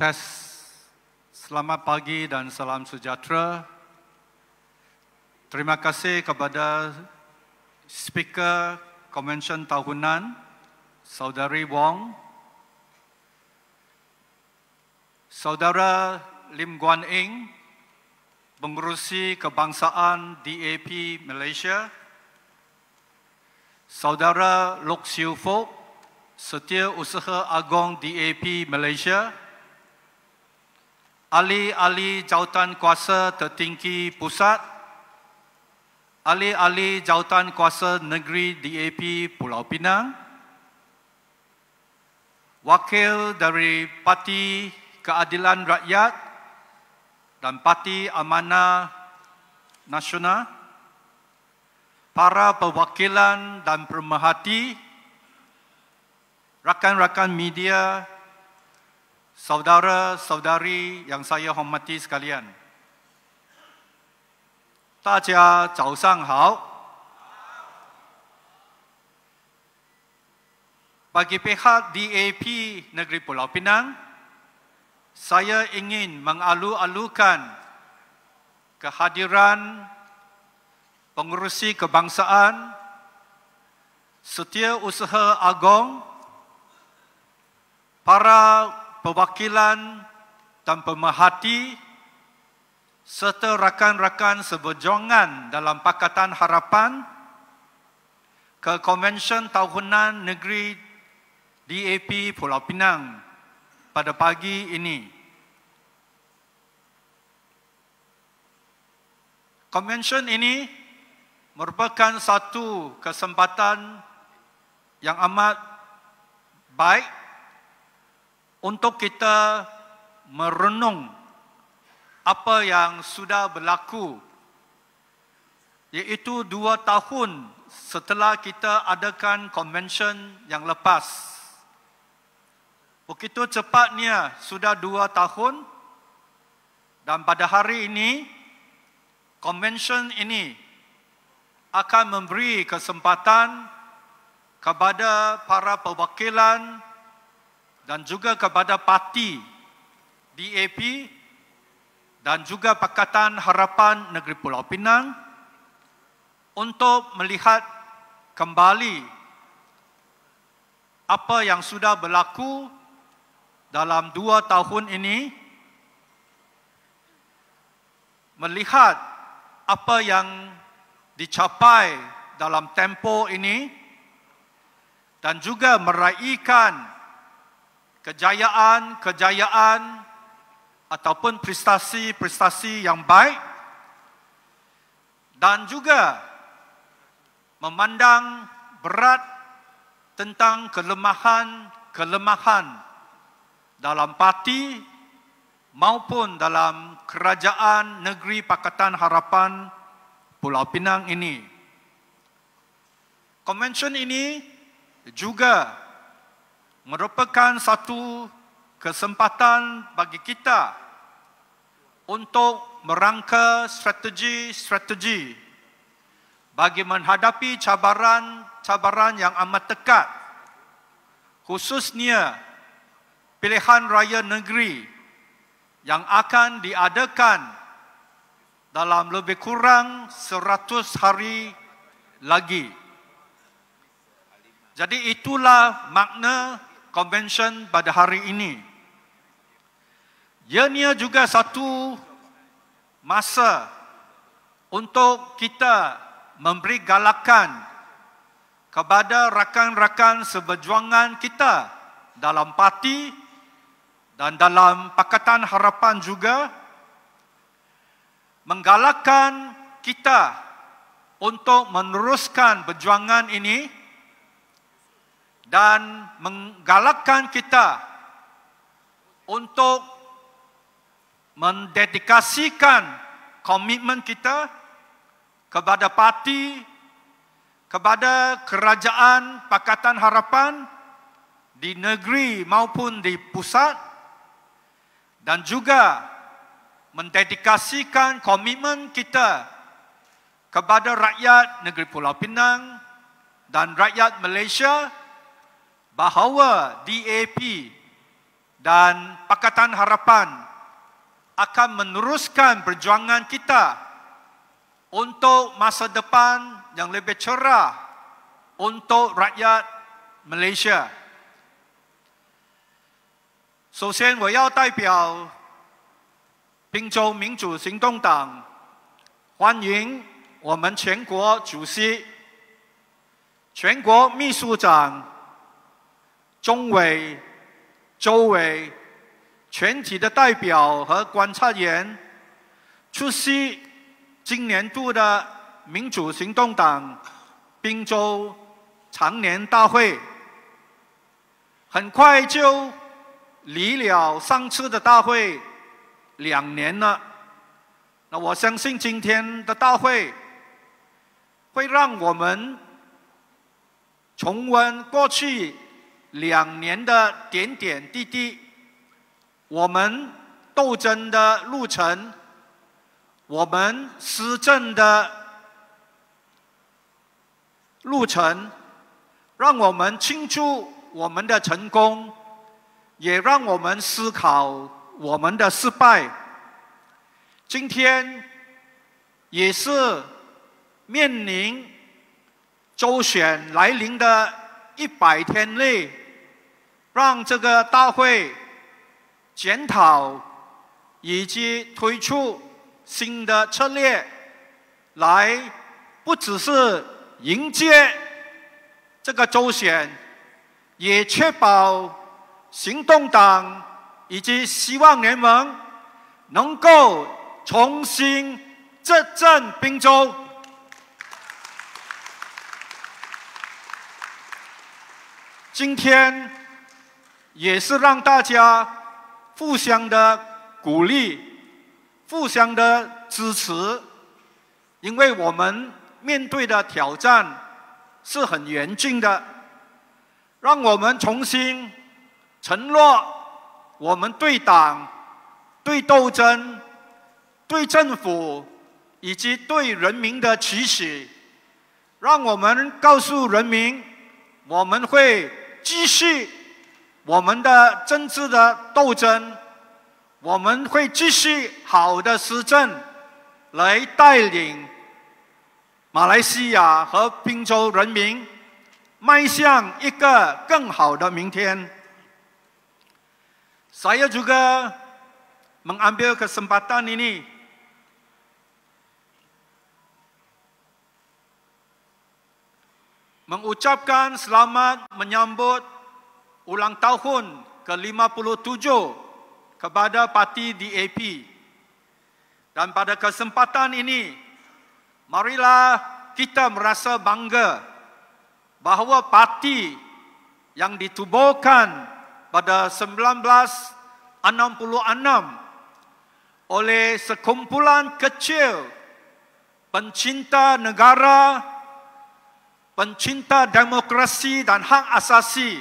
Tes, selamat pagi dan salam sejahtera. Terima kasih kepada speaker convention tahunan, Saudari Wong. Saudara Lim Guan Eng, pengurusi kebangsaan DAP Malaysia. Saudara Lok Siu Fok, setiausaha agong DAP Malaysia. Saudara ahli-ahli jawatan kuasa tertinggi pusat, ahli-ahli jawatan kuasa negeri DAP Pulau Pinang, wakil dari Parti Keadilan Rakyat dan Parti Amanah Nasional, para perwakilan dan permahati, rakan-rakan media Saudara-saudari yang saya hormati sekalian. Tajia zao sang hao. Bagi pihak DAP Negeri Pulau Pinang, saya ingin mengalu-alukan kehadiran pengurusi kebangsaan setiausaha agong para perwakilan dan pemerhati serta rakan-rakan seberjuangan dalam Pakatan Harapan ke Konvensyen Tahunan Negeri DAP Pulau Pinang pada pagi ini. Konvensyen ini merupakan satu kesempatan yang amat baik untuk kita merenung apa yang sudah berlaku iaitu dua tahun setelah kita adakan konvensyen yang lepas. Begitu cepatnya sudah dua tahun dan pada hari ini konvensyen ini akan memberi kesempatan kepada para perwakilan dan juga kepada parti DAP dan juga Pakatan Harapan Negeri Pulau Pinang untuk melihat kembali apa yang sudah berlaku dalam dua tahun ini melihat apa yang dicapai dalam tempo ini dan juga meraihkan kejayaan, kejayaan ataupun prestasi-prestasi yang baik dan juga memandang berat tentang kelemahan-kelemahan dalam parti maupun dalam kerajaan negeri Pakatan Harapan Pulau Pinang ini. Konvensyen ini juga merupakan satu kesempatan bagi kita untuk merangka strategi-strategi bagi menghadapi cabaran-cabaran yang amat dekat khususnya pilihan raya negeri yang akan diadakan dalam lebih kurang 100 hari lagi. Jadi itulah makna convention pada hari ini. Ianya juga satu masa untuk kita memberi galakan kepada rakan-rakan seberjuangan kita dalam parti dan dalam Pakatan Harapan juga menggalakkan kita untuk meneruskan perjuangan ini dan menggalakkan kita untuk mendedikasikan komitmen kita kepada parti, kepada kerajaan Pakatan Harapan di negeri maupun di pusat dan juga mendedikasikan komitmen kita kepada rakyat negeri Pulau Pinang dan rakyat Malaysia bahawa DAP dan Pakatan Harapan akan meneruskan perjuangan kita untuk masa depan yang lebih cerah untuk rakyat Malaysia. Sosial Wayau Taipiao, Ping Chou Ming Chu Sing Huan Ying, Waman Chen Guo Chu Si, Chen 中委、周委、全体的代表和观察员出席今年度的民主行动党滨州常年大会。很快就离了上次的大会两年了。那我相信今天的大会会让我们重温过去。两年的点点滴滴，我们斗争的路程，我们施政的路程，让我们庆祝我们的成功，也让我们思考我们的失败。今天也是面临周选来临的。一百天内，让这个大会检讨以及推出新的策略，来不只是迎接这个周选，也确保行动党以及希望联盟能够重新执政滨州。今天也是让大家互相的鼓励，互相的支持，因为我们面对的挑战是很严峻的，让我们重新承诺我们对党、对斗争、对政府以及对人民的期许，让我们告诉人民，我们会。继续我们的政治的斗争，我们会继续好的施政，来带领马来西亚和槟州人民迈向一个更好的明天。saya juga mengambil kesempatan ini. mengucapkan selamat menyambut ulang tahun ke-57 kepada parti DAP. Dan pada kesempatan ini, marilah kita merasa bangga bahawa parti yang ditubuhkan pada 1966 oleh sekumpulan kecil pencinta negara negara pencinta demokrasi dan hak asasi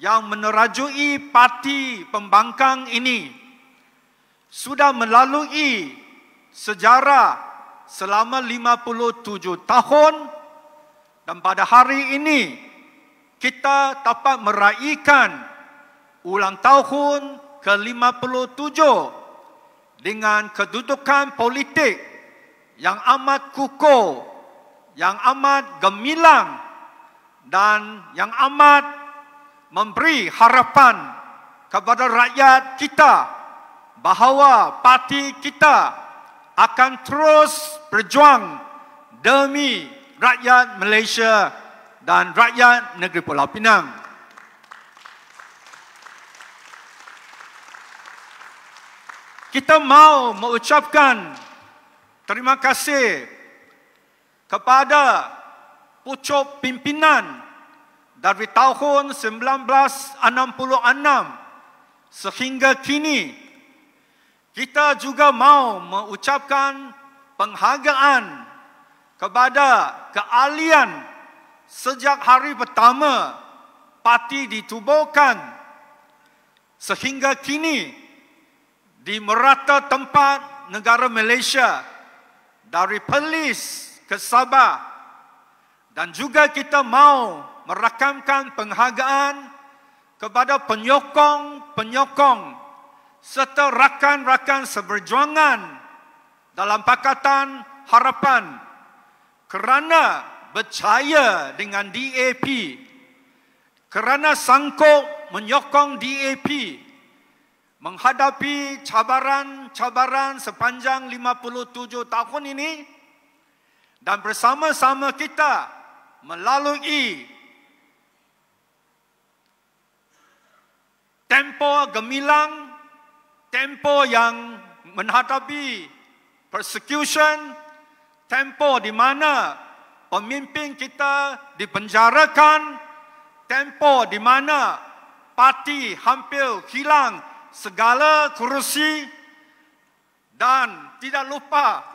yang menerajui parti pembangkang ini sudah melalui sejarah selama 57 tahun dan pada hari ini kita dapat meraihkan ulang tahun ke-57 dengan kedudukan politik yang amat kukuh yang amat gemilang dan yang amat memberi harapan kepada rakyat kita bahawa parti kita akan terus berjuang demi rakyat Malaysia dan rakyat negeri Pulau Pinang. Kita mau mengucapkan terima kasih kepada pucuk pimpinan dari tahun 1966 sehingga kini kita juga mau mengucapkan penghargaan kepada kealian sejak hari pertama parti ditubuhkan sehingga kini di merata tempat negara Malaysia dari Perlis kesabar dan juga kita mau merakamkan penghargaan kepada penyokong-penyokong serta rakan-rakan seberjuangan dalam Pakatan Harapan kerana percaya dengan DAP kerana sangkut menyokong DAP menghadapi cabaran-cabaran sepanjang 57 tahun ini dan bersama-sama kita melalui tempo gemilang, tempo yang menghadapi persecution, tempo di mana pemimpin kita dipenjarakan, tempo di mana parti hampir hilang segala kerusi dan tidak lupa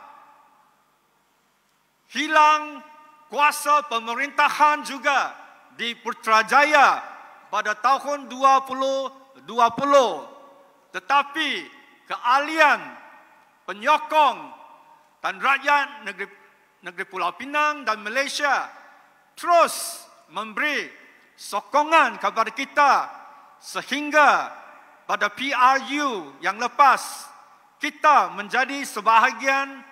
hilang kuasa pemerintahan juga di Putrajaya pada tahun 2020. Tetapi kealian penyokong dan rakyat negeri, negeri Pulau Pinang dan Malaysia terus memberi sokongan kepada kita sehingga pada PRU yang lepas kita menjadi sebahagian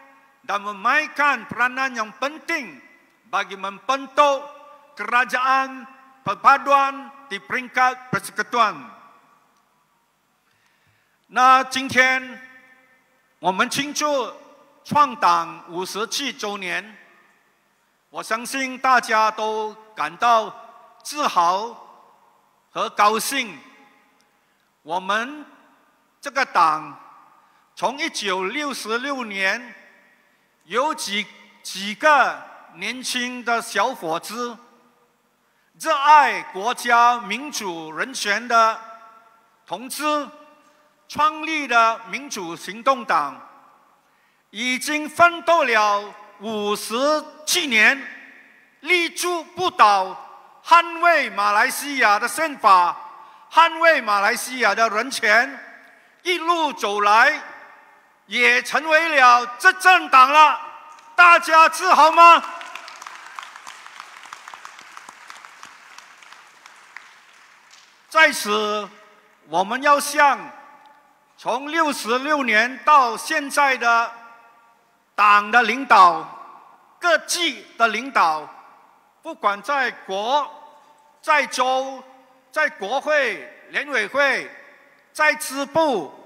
dan m e m a i n k a n peranan yang penting bagi m e m p e n t u k kerajaan perpaduan di peringkat p e r s e k u t u a n 那今天我们庆祝创党五十七周年，我相信大家都感到自豪和高兴。我们这个党从一九六十六年有几几个年轻的小伙子，热爱国家、民主、人权的同志，创立了民主行动党，已经奋斗了五十七年，立足不倒，捍卫马来西亚的宪法，捍卫马来西亚的人权，一路走来。也成为了执政党了，大家自豪吗？在此，我们要向从六十六年到现在的党的领导、各级的领导，不管在国、在州、在国会联委会、在支部。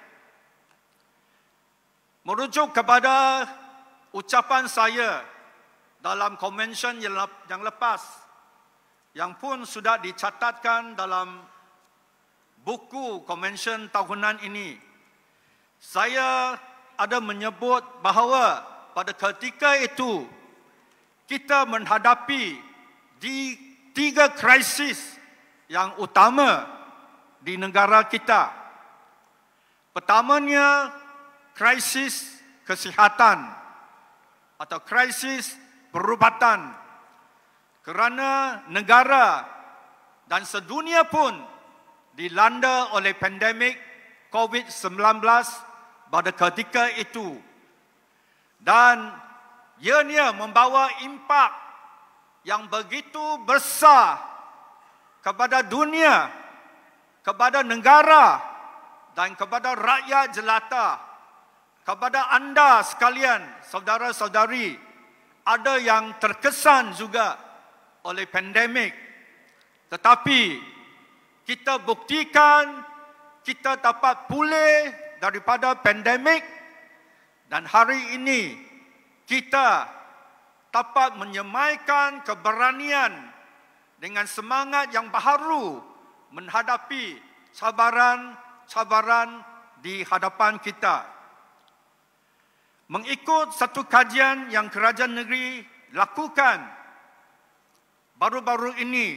merujuk kepada ucapan saya dalam konvensyen yang lepas yang pun sudah dicatatkan dalam buku konvensyen tahunan ini saya ada menyebut bahawa pada ketika itu kita menghadapi di tiga krisis yang utama di negara kita pertamanya krisis kesihatan atau krisis perubatan kerana negara dan sedunia pun dilanda oleh pandemik COVID-19 pada ketika itu dan ianya membawa impak yang begitu besar kepada dunia kepada negara dan kepada rakyat jelata kepada anda sekalian, saudara-saudari, ada yang terkesan juga oleh pandemik. Tetapi kita buktikan kita dapat pulih daripada pandemik dan hari ini kita dapat menyemaikan keberanian dengan semangat yang baharu menghadapi cabaran-cabaran di hadapan kita mengikut satu kajian yang kerajaan negeri lakukan baru-baru ini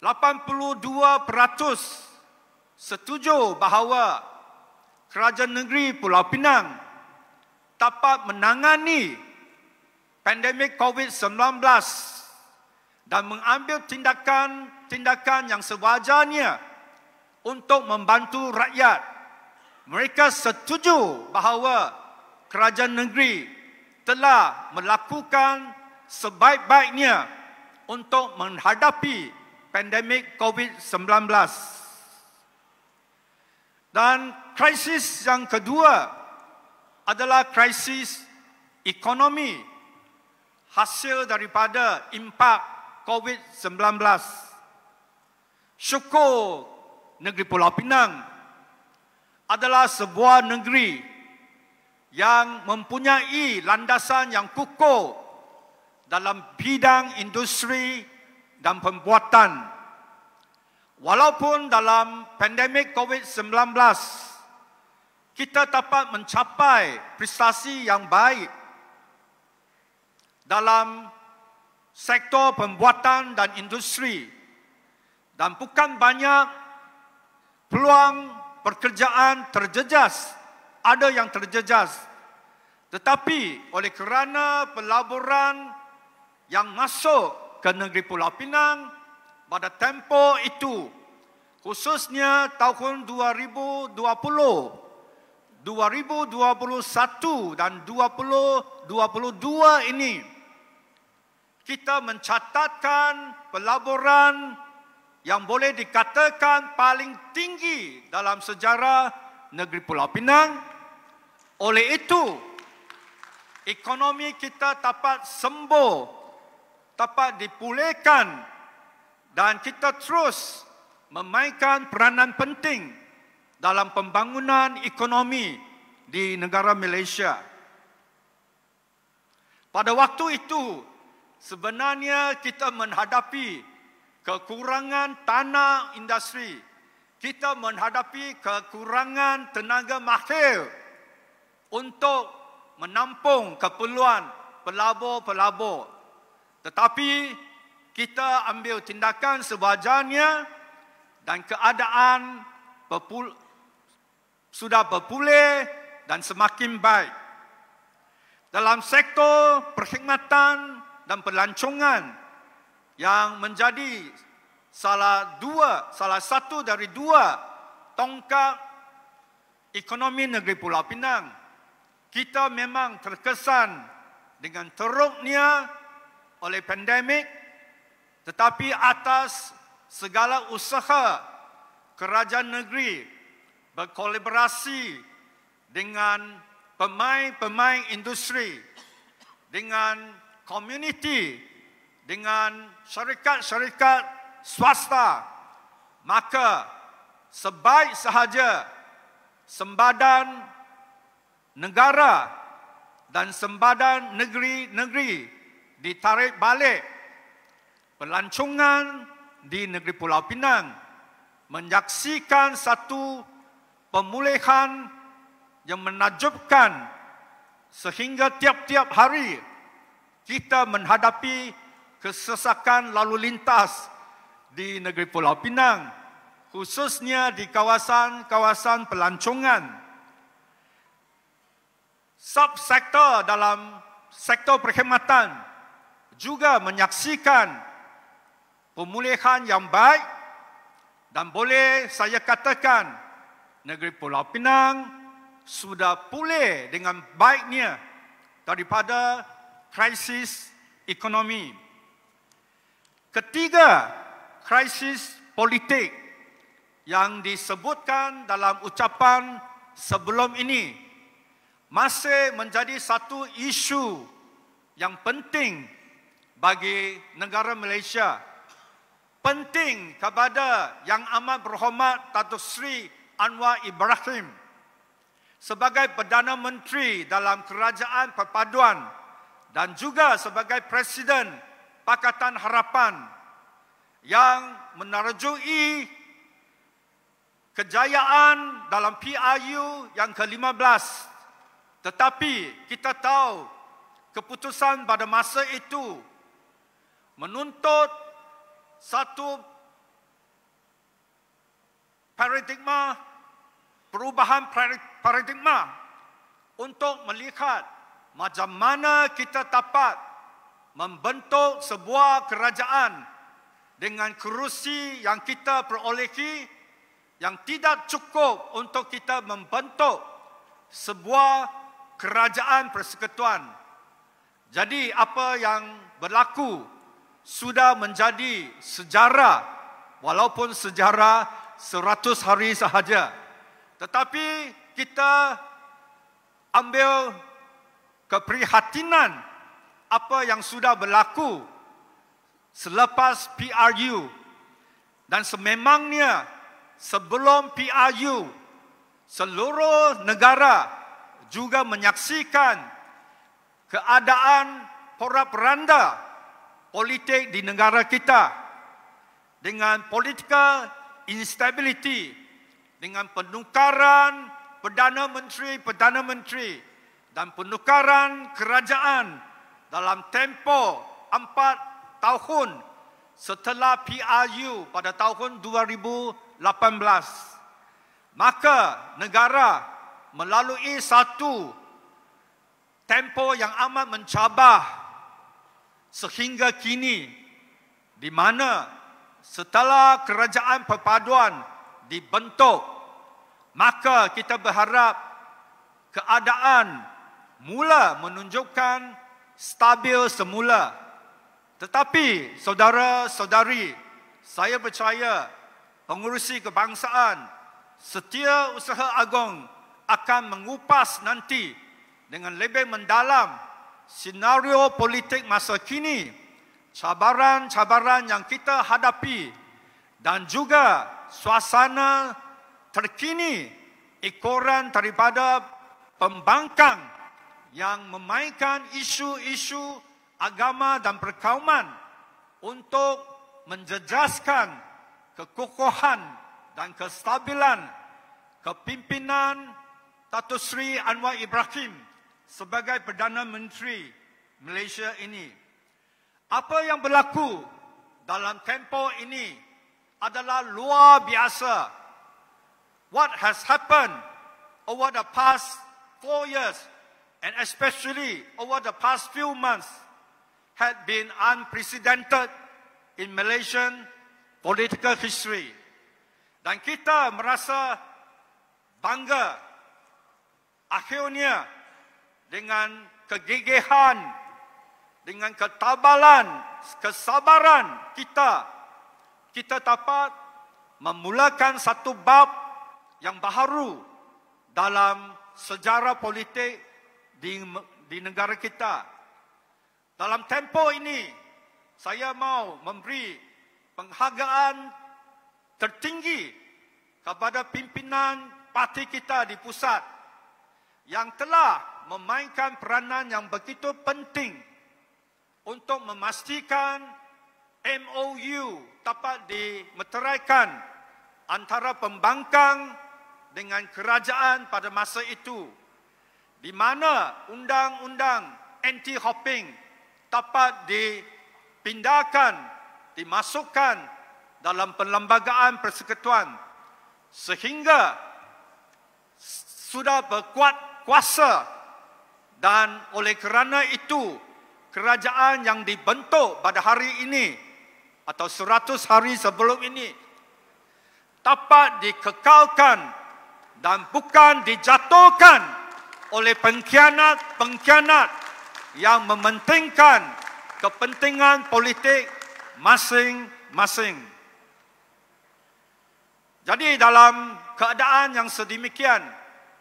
82% setuju bahawa kerajaan negeri Pulau Pinang dapat menangani pandemik COVID-19 dan mengambil tindakan-tindakan yang sewajarnya untuk membantu rakyat mereka setuju bahawa kerajaan negeri telah melakukan sebaik-baiknya untuk menghadapi pandemik COVID-19. Dan krisis yang kedua adalah krisis ekonomi hasil daripada impak COVID-19. Syukur negeri Pulau Pinang adalah sebuah negeri yang mempunyai landasan yang kukuh dalam bidang industri dan pembuatan. Walaupun dalam pandemik COVID-19, kita dapat mencapai prestasi yang baik dalam sektor pembuatan dan industri dan bukan banyak peluang pekerjaan terjejas. Ada yang terjejas. Tetapi oleh kerana pelaburan yang masuk ke negeri Pulau Pinang pada tempoh itu, khususnya tahun 2020, 2021 dan 2022 ini, kita mencatatkan pelaburan yang boleh dikatakan paling tinggi dalam sejarah negeri Pulau Pinang. Oleh itu, ekonomi kita dapat sembuh, dapat dipulihkan dan kita terus memainkan peranan penting dalam pembangunan ekonomi di negara Malaysia. Pada waktu itu, sebenarnya kita menghadapi kekurangan tanah industri. Kita menghadapi kekurangan tenaga mahir untuk menampung keperluan pelabur-pelabur. Tetapi kita ambil tindakan sewajarnya dan keadaan berpul- sudah berpulih dan semakin baik. Dalam sektor perkhidmatan dan pelancongan, yang menjadi salah dua salah satu dari dua tongkat ekonomi negeri Pulau Pinang. Kita memang terkesan dengan teruknya oleh pandemik tetapi atas segala usaha kerajaan negeri berkolaborasi dengan pemain-pemain industri dengan komuniti dengan syarikat-syarikat swasta, maka sebaik sahaja sembadan negara dan sembadan negeri-negeri ditarik balik pelancongan di negeri Pulau Pinang menyaksikan satu pemulihan yang menajubkan sehingga tiap-tiap hari kita menghadapi kesesakan lalu lintas di negeri Pulau Pinang, khususnya di kawasan-kawasan pelancongan. sub-sektor dalam sektor perkhidmatan juga menyaksikan pemulihan yang baik dan boleh saya katakan negeri Pulau Pinang sudah pulih dengan baiknya daripada krisis ekonomi. Ketiga, krisis politik yang disebutkan dalam ucapan sebelum ini masih menjadi satu isu yang penting bagi negara Malaysia. Penting kepada yang amat berhormat Datuk Seri Anwar Ibrahim sebagai Perdana Menteri dalam Kerajaan Perpaduan dan juga sebagai Presiden Pakatan Harapan yang menarjui kejayaan dalam PIU yang ke-15. Tetapi kita tahu keputusan pada masa itu menuntut satu paradigma perubahan paradigma untuk melihat macam mana kita dapat membentuk sebuah kerajaan dengan kerusi yang kita perolehi yang tidak cukup untuk kita membentuk sebuah kerajaan persekutuan. Jadi apa yang berlaku sudah menjadi sejarah walaupun sejarah seratus hari sahaja. Tetapi kita ambil keprihatinan apa yang sudah berlaku selepas PRU dan sememangnya sebelum PRU seluruh negara juga menyaksikan keadaan pora peranda politik di negara kita dengan political instability dengan penukaran perdana menteri perdana menteri dan penukaran kerajaan dalam tempo empat tahun setelah PRU pada tahun 2018. Maka negara melalui satu tempo yang amat mencabar sehingga kini di mana setelah kerajaan perpaduan dibentuk maka kita berharap keadaan mula menunjukkan stabil semula. Tetapi saudara-saudari, saya percaya pengurusi kebangsaan setia usaha agung akan mengupas nanti dengan lebih mendalam senario politik masa kini, cabaran-cabaran yang kita hadapi dan juga suasana terkini ekoran daripada pembangkang yang memainkan isu-isu agama dan perkauman untuk menjejaskan kekokohan dan kestabilan kepimpinan Tato Sri Anwar Ibrahim sebagai Perdana Menteri Malaysia ini. Apa yang berlaku dalam tempo ini adalah luar biasa. What has happened over the past four years and especially over the past few months, had been unprecedented in Malaysian political history. Dan kita merasa bangga akhirnya dengan kegigihan, dengan ketabalan, kesabaran kita, kita dapat memulakan satu bab yang baharu dalam sejarah politik di, di negara kita. Dalam tempo ini, saya mahu memberi penghargaan tertinggi kepada pimpinan parti kita di pusat yang telah memainkan peranan yang begitu penting untuk memastikan MOU dapat dimeteraikan antara pembangkang dengan kerajaan pada masa itu di mana undang-undang anti-hopping dapat dipindahkan, dimasukkan dalam perlembagaan persekutuan sehingga sudah berkuat kuasa dan oleh kerana itu kerajaan yang dibentuk pada hari ini atau seratus hari sebelum ini dapat dikekalkan dan bukan dijatuhkan oleh pengkhianat-pengkhianat yang mementingkan kepentingan politik masing-masing. Jadi dalam keadaan yang sedemikian,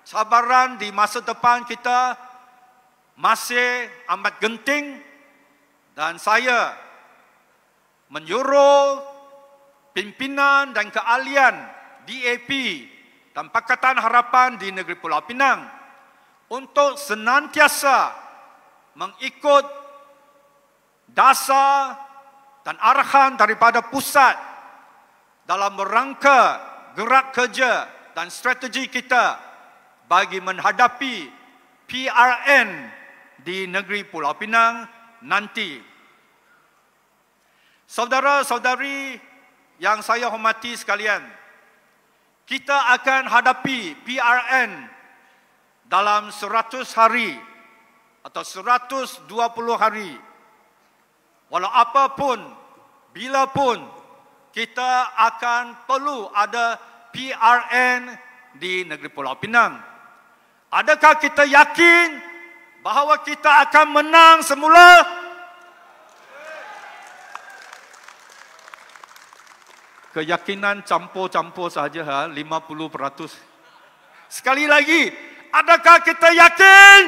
cabaran di masa depan kita masih amat genting dan saya menyuruh pimpinan dan kealian DAP dan Pakatan Harapan di negeri Pulau Pinang untuk senantiasa mengikut dasar dan arahan daripada pusat dalam merangka gerak kerja dan strategi kita bagi menghadapi PRN di negeri Pulau Pinang nanti. Saudara-saudari yang saya hormati sekalian, kita akan hadapi PRN dalam seratus hari atau seratus dua puluh hari. Walau apapun, bila pun kita akan perlu ada PRN di negeri Pulau Pinang. Adakah kita yakin bahawa kita akan menang semula? Keyakinan campur-campur sahaja, 50%. Ha? Sekali lagi, adakah kita yakin?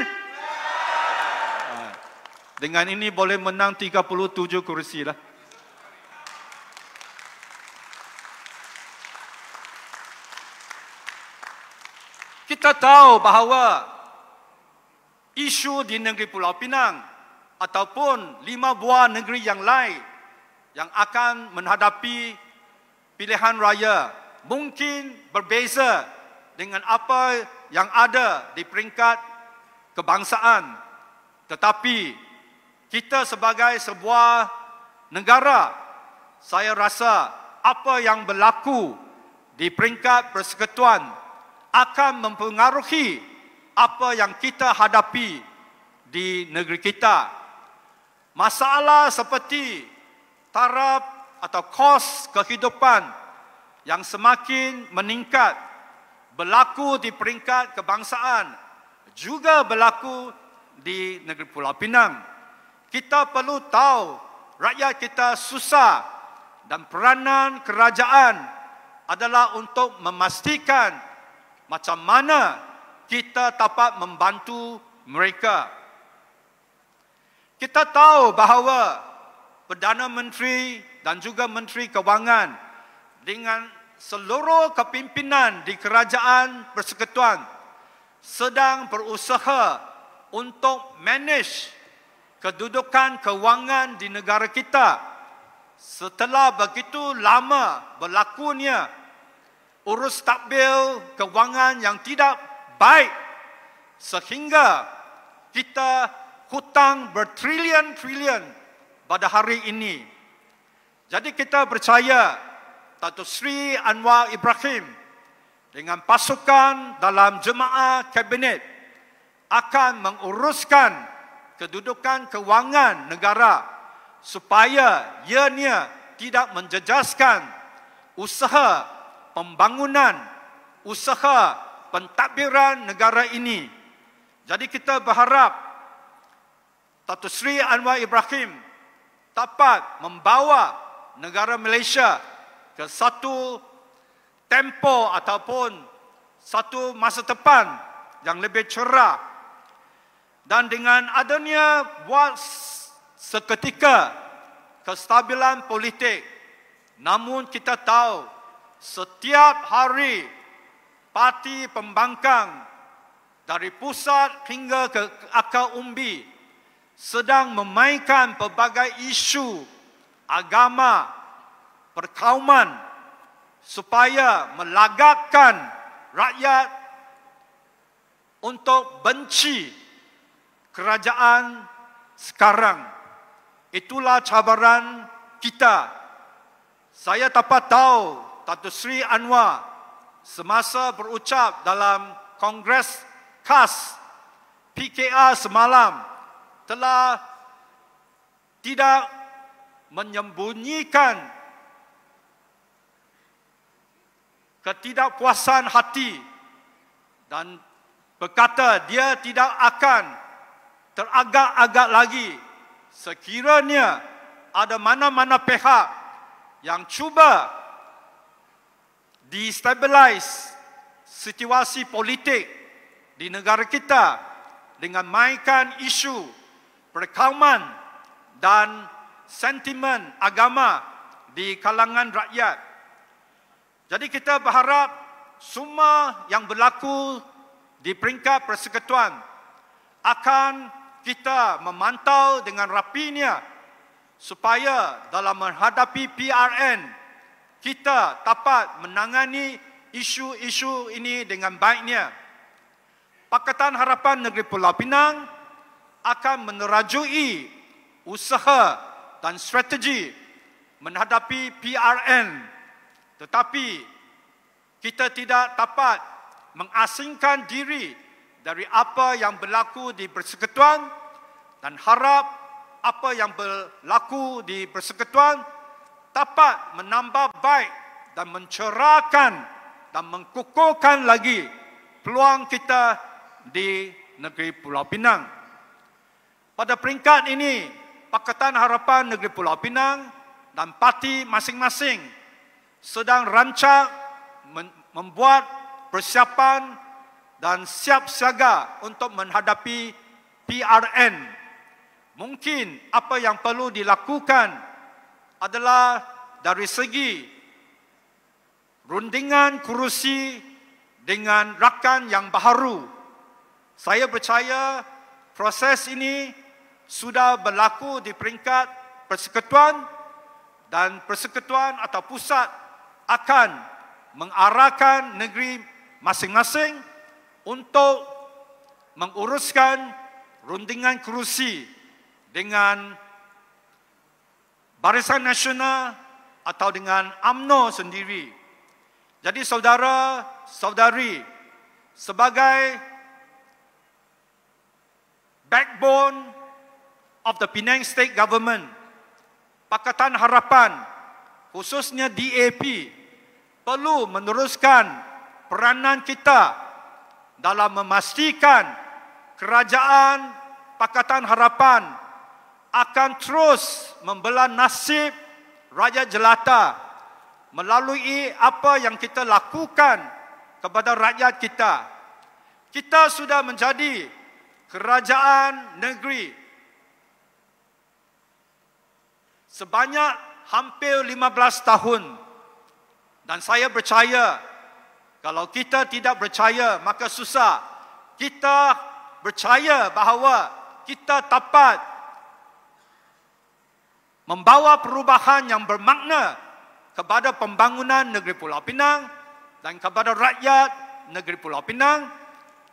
Dengan ini boleh menang 37 kursi lah. Kita tahu bahawa isu di negeri Pulau Pinang ataupun lima buah negeri yang lain yang akan menghadapi pilihan raya mungkin berbeza dengan apa yang ada di peringkat kebangsaan. Tetapi kita sebagai sebuah negara, saya rasa apa yang berlaku di peringkat persekutuan akan mempengaruhi apa yang kita hadapi di negeri kita. Masalah seperti taraf atau kos kehidupan yang semakin meningkat berlaku di peringkat kebangsaan juga berlaku di negeri Pulau Pinang. Kita perlu tahu rakyat kita susah dan peranan kerajaan adalah untuk memastikan macam mana kita dapat membantu mereka. Kita tahu bahawa Perdana Menteri dan juga Menteri Kewangan dengan seluruh kepimpinan di kerajaan persekutuan sedang berusaha untuk manage kedudukan kewangan di negara kita setelah begitu lama berlakunya urus takbil kewangan yang tidak baik sehingga kita hutang bertrilion-trilion pada hari ini. Jadi kita percaya Dato' Sri Anwar Ibrahim dengan pasukan dalam jemaah kabinet akan menguruskan kedudukan kewangan negara supaya ianya tidak menjejaskan usaha pembangunan, usaha pentadbiran negara ini. Jadi kita berharap Dato' Sri Anwar Ibrahim dapat membawa negara Malaysia ke satu tempo ataupun satu masa depan yang lebih cerah dan dengan adanya buat seketika kestabilan politik namun kita tahu setiap hari parti pembangkang dari pusat hingga ke akar umbi sedang memainkan pelbagai isu agama Perkauman supaya melagakkan rakyat untuk benci kerajaan sekarang. Itulah cabaran kita. Saya dapat tahu Datuk Sri Anwar semasa berucap dalam Kongres KAS PKR semalam telah tidak menyembunyikan ketidakpuasan hati dan berkata dia tidak akan teragak-agak lagi sekiranya ada mana-mana pihak yang cuba destabilize situasi politik di negara kita dengan mainkan isu perkauman dan sentimen agama di kalangan rakyat jadi kita berharap semua yang berlaku di peringkat persekutuan akan kita memantau dengan rapinya supaya dalam menghadapi PRN kita dapat menangani isu-isu ini dengan baiknya. Pakatan Harapan Negeri Pulau Pinang akan menerajui usaha dan strategi menghadapi PRN tetapi kita tidak dapat mengasingkan diri dari apa yang berlaku di persekutuan dan harap apa yang berlaku di persekutuan dapat menambah baik dan mencerahkan dan mengkukuhkan lagi peluang kita di negeri Pulau Pinang. Pada peringkat ini, Pakatan Harapan Negeri Pulau Pinang dan parti masing-masing sedang rancak membuat persiapan dan siap siaga untuk menghadapi PRN. Mungkin apa yang perlu dilakukan adalah dari segi rundingan kerusi dengan rakan yang baru. Saya percaya proses ini sudah berlaku di peringkat persekutuan dan persekutuan atau pusat akan mengarahkan negeri masing-masing untuk menguruskan rundingan kerusi dengan Barisan Nasional atau dengan AMNO sendiri. Jadi saudara-saudari, sebagai backbone of the Penang State Government, Pakatan Harapan, khususnya DAP, DAP, perlu meneruskan peranan kita dalam memastikan kerajaan Pakatan Harapan akan terus membela nasib rakyat jelata melalui apa yang kita lakukan kepada rakyat kita. Kita sudah menjadi kerajaan negeri sebanyak hampir 15 tahun dan saya percaya kalau kita tidak percaya maka susah. Kita percaya bahawa kita dapat membawa perubahan yang bermakna kepada pembangunan negeri Pulau Pinang dan kepada rakyat negeri Pulau Pinang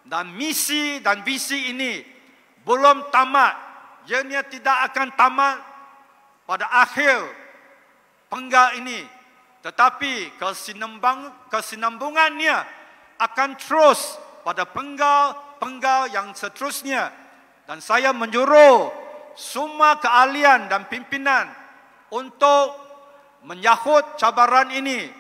dan misi dan visi ini belum tamat. Ianya tidak akan tamat pada akhir penggal ini tetapi kesinambung, kesinambungannya akan terus pada penggal-penggal yang seterusnya. Dan saya menyuruh semua keahlian dan pimpinan untuk menyahut cabaran ini.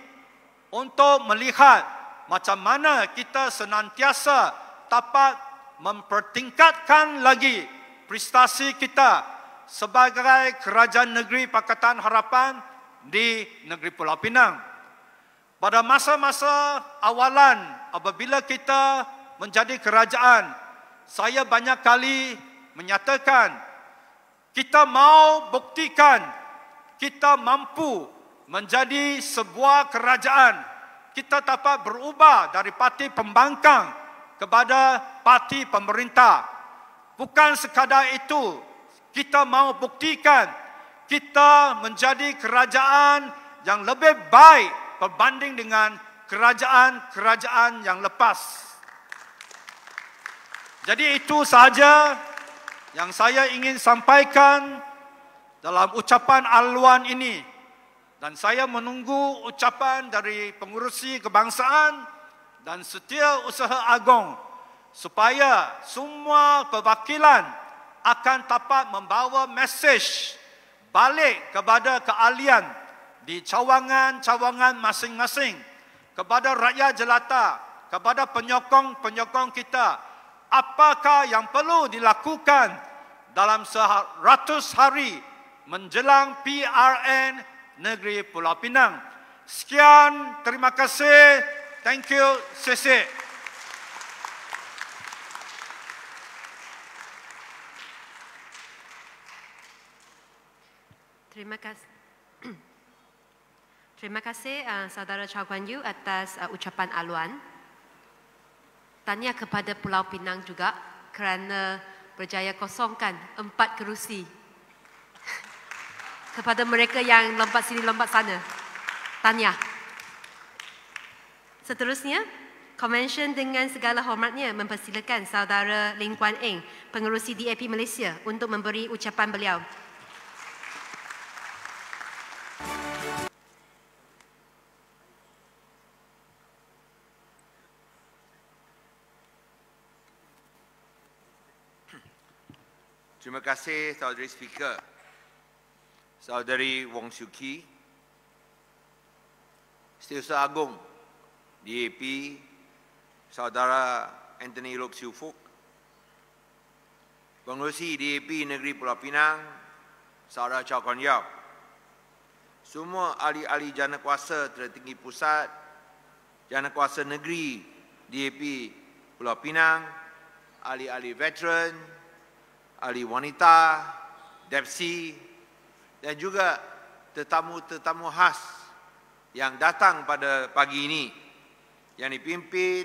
Untuk melihat macam mana kita senantiasa dapat mempertingkatkan lagi prestasi kita sebagai kerajaan negeri Pakatan Harapan di negeri Pulau Pinang. Pada masa-masa awalan apabila kita menjadi kerajaan, saya banyak kali menyatakan kita mau buktikan kita mampu menjadi sebuah kerajaan. Kita dapat berubah dari parti pembangkang kepada parti pemerintah. Bukan sekadar itu, kita mau buktikan kita menjadi kerajaan yang lebih baik berbanding dengan kerajaan-kerajaan yang lepas. Jadi itu sahaja yang saya ingin sampaikan dalam ucapan aluan ini. Dan saya menunggu ucapan dari pengurusi kebangsaan dan setia usaha agong supaya semua perwakilan akan dapat membawa mesej balik kepada kealian di cawangan-cawangan masing-masing kepada rakyat jelata, kepada penyokong-penyokong kita. Apakah yang perlu dilakukan dalam 100 hari menjelang PRN Negeri Pulau Pinang? Sekian, terima kasih. Thank you. Sisi. Terima kasih. Terima kasih uh, saudara Chow Guan Yu atas uh, ucapan aluan. Tanya kepada Pulau Pinang juga kerana berjaya kosongkan empat kerusi kepada mereka yang lompat sini lompat sana. Tanya. Seterusnya, Convention dengan segala hormatnya mempersilakan saudara Ling Kuan Eng, pengerusi DAP Malaysia untuk memberi ucapan beliau. Terima kasih Saudari Speaker. Saudari Wong Suki, Setiausaha Agung, DAP, Saudara Anthony Lok Siu Fuk, Pengurusi DAP Negeri Pulau Pinang, Saudara Chow Kon Yau, semua ahli-ahli jana kuasa tertinggi pusat, jana kuasa negeri DAP Pulau Pinang, ahli-ahli veteran, -ahli veteran, ahli wanita, depsi dan juga tetamu-tetamu khas yang datang pada pagi ini yang dipimpin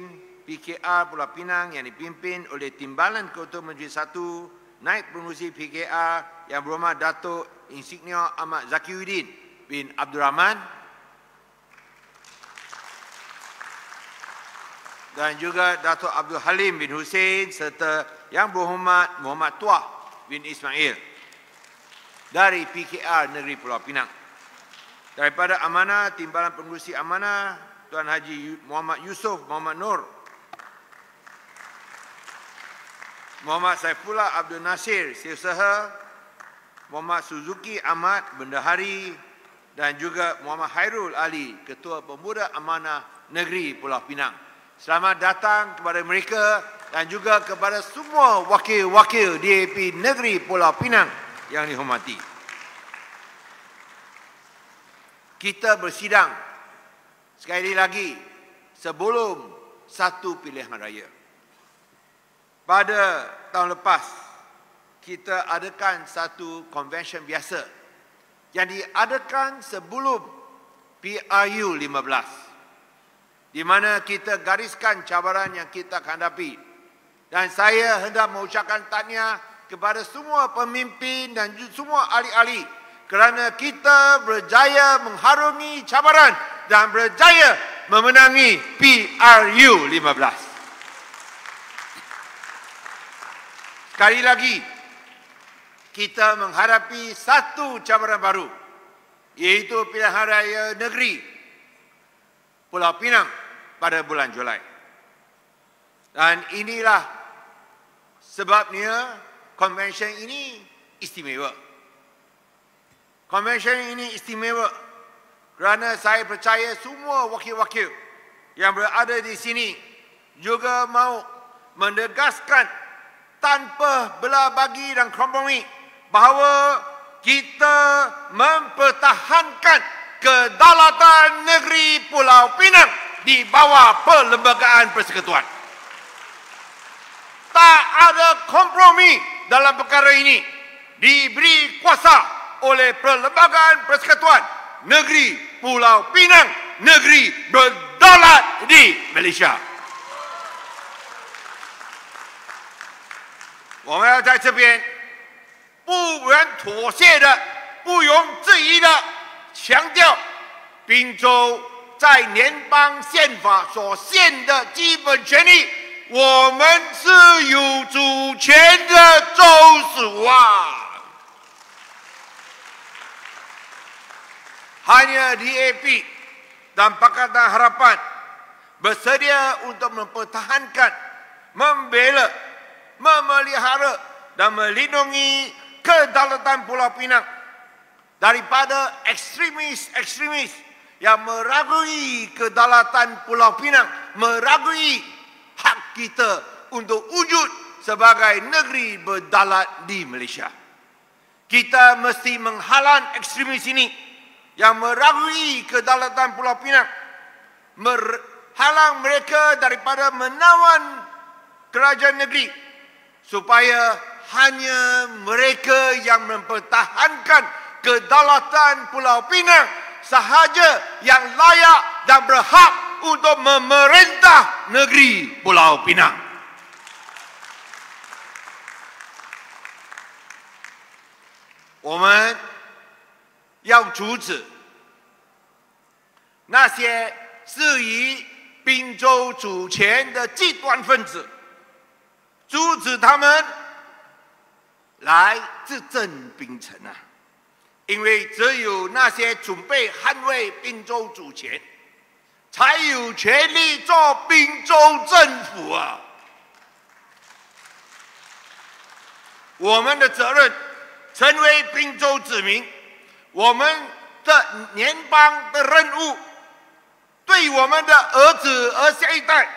PKR Pulau Pinang yang dipimpin oleh Timbalan Ketua Menteri Satu Naib Pengerusi PKR yang berhormat Datuk Insinyur Ahmad Zakiuddin bin Abdul Rahman dan juga Datuk Abdul Halim bin Hussein serta Yang Berhormat Muhammad Tuah bin Ismail dari PKR Negeri Pulau Pinang. Daripada amanah Timbalan Pengurusi Amanah Tuan Haji Muhammad Yusof Muhammad Nur Muhammad Saifullah Abdul Nasir Siusaha Muhammad Suzuki Ahmad Bendahari dan juga Muhammad Hairul Ali Ketua Pemuda Amanah Negeri Pulau Pinang. Selamat datang kepada mereka dan juga kepada semua wakil-wakil DAP Negeri Pulau Pinang yang dihormati. Kita bersidang sekali lagi sebelum satu pilihan raya. Pada tahun lepas, kita adakan satu konvensyen biasa yang diadakan sebelum PRU 15 di mana kita gariskan cabaran yang kita hadapi. Dan saya hendak mengucapkan tanya kepada semua pemimpin dan semua ahli-ahli kerana kita berjaya mengharungi cabaran dan berjaya memenangi PRU 15. Sekali lagi, kita menghadapi satu cabaran baru iaitu pilihan raya negeri Pulau Pinang pada bulan Julai. Dan inilah sebabnya konvensyen ini istimewa. Konvensyen ini istimewa kerana saya percaya semua wakil-wakil yang berada di sini juga mahu menegaskan tanpa belah bagi dan kompromi bahawa kita mempertahankan kedaulatan negeri Pulau Pinang di bawah perlembagaan persekutuan. Tak ada kompromi dalam perkara ini diberi kuasa oleh perlembagaan persekutuan negeri Pulau Pinang negeri berdaulat di Malaysia. Kami di sini, bukan tidak akan 不容置疑的。不用质疑的强调，宾州在联邦宪法所限的基本权利，我们是有主权的州属啊。还有，DAP，他们表达了希望，不辞而，为了，保持，捍卫，维护，和保护，我们南婆罗洲的权益。daripada ekstremis-ekstremis yang meragui kedaulatan Pulau Pinang, meragui hak kita untuk wujud sebagai negeri berdaulat di Malaysia. Kita mesti menghalang ekstremis ini yang meragui kedaulatan Pulau Pinang, menghalang mereka daripada menawan kerajaan negeri supaya hanya mereka yang mempertahankan 我们要阻止那些质疑宾州主权的极端分子，阻止他们来自镇宾城啊！因为只有那些准备捍卫滨州主权，才有权利做滨州政府啊！我们的责任，成为滨州子民，我们的联邦的任务，对我们的儿子和下一代，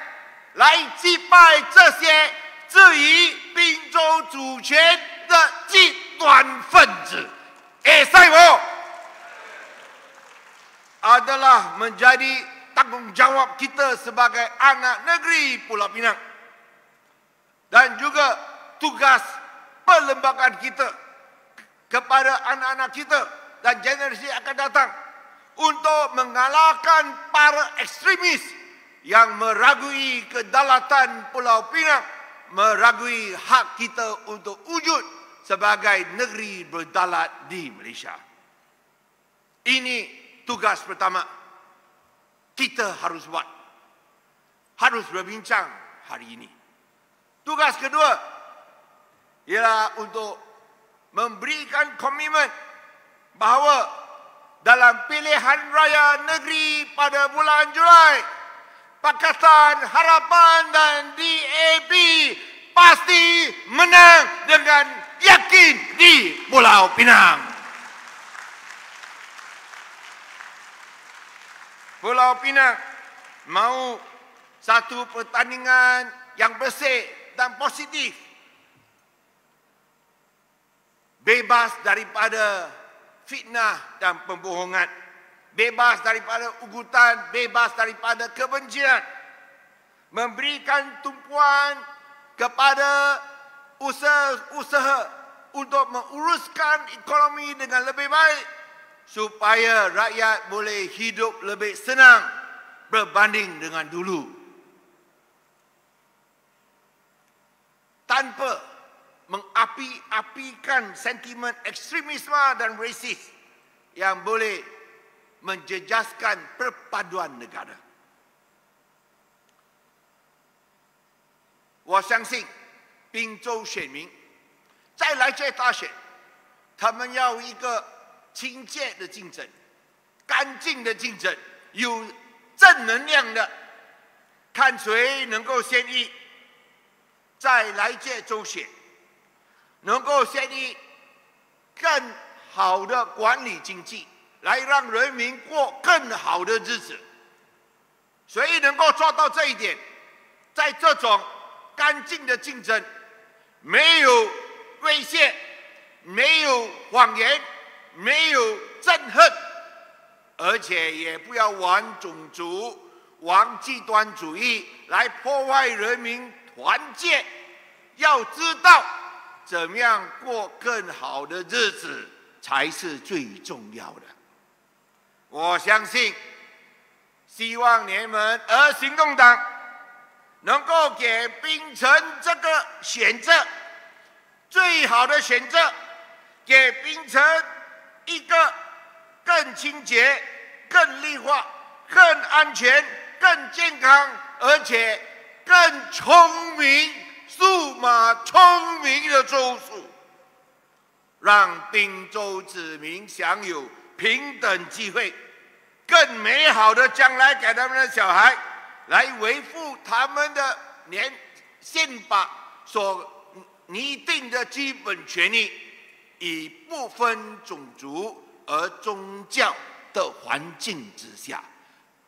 来击败这些质疑滨州主权的极端分子。Eh, saibu! Adalah menjadi tanggungjawab kita sebagai anak negeri Pulau Pinang. Dan juga tugas perlembagaan kita kepada anak-anak kita dan generasi akan datang untuk mengalahkan para ekstremis yang meragui kedalatan Pulau Pinang, meragui hak kita untuk wujud sebagai negeri berdalat di Malaysia. Ini tugas pertama kita harus buat. Harus berbincang hari ini. Tugas kedua ialah untuk memberikan komitmen bahawa dalam pilihan raya negeri pada bulan Julai, Pakatan Harapan dan DAP pasti menang dengan yakin di Pulau Pinang. Pulau Pinang mau satu pertandingan yang bersih dan positif. Bebas daripada fitnah dan pembohongan. Bebas daripada ugutan, bebas daripada kebencian. Memberikan tumpuan kepada usaha-usaha untuk menguruskan ekonomi dengan lebih baik supaya rakyat boleh hidup lebih senang berbanding dengan dulu. Tanpa mengapi-apikan sentimen ekstremisme dan rasis yang boleh menjejaskan perpaduan negara. Wah, 滨州选民，再来届大选，他们要一个清洁的竞争，干净的竞争，有正能量的，看谁能够先一，再来届州选，能够先一更好的管理经济，来让人民过更好的日子，谁能够做到这一点，在这种干净的竞争。没有威胁，没有谎言，没有憎恨，而且也不要玩种族、玩极端主义来破坏人民团结。要知道，怎么样过更好的日子才是最重要的。我相信，希望你们而行动党。能够给冰城这个选择最好的选择，给冰城一个更清洁、更绿化、更安全、更健康，而且更聪明、数码聪明的州数，让滨州子民享有平等机会，更美好的将来给他们的小孩。来维护他们的年宪法所拟定的基本权利，以不分种族而宗教的环境之下，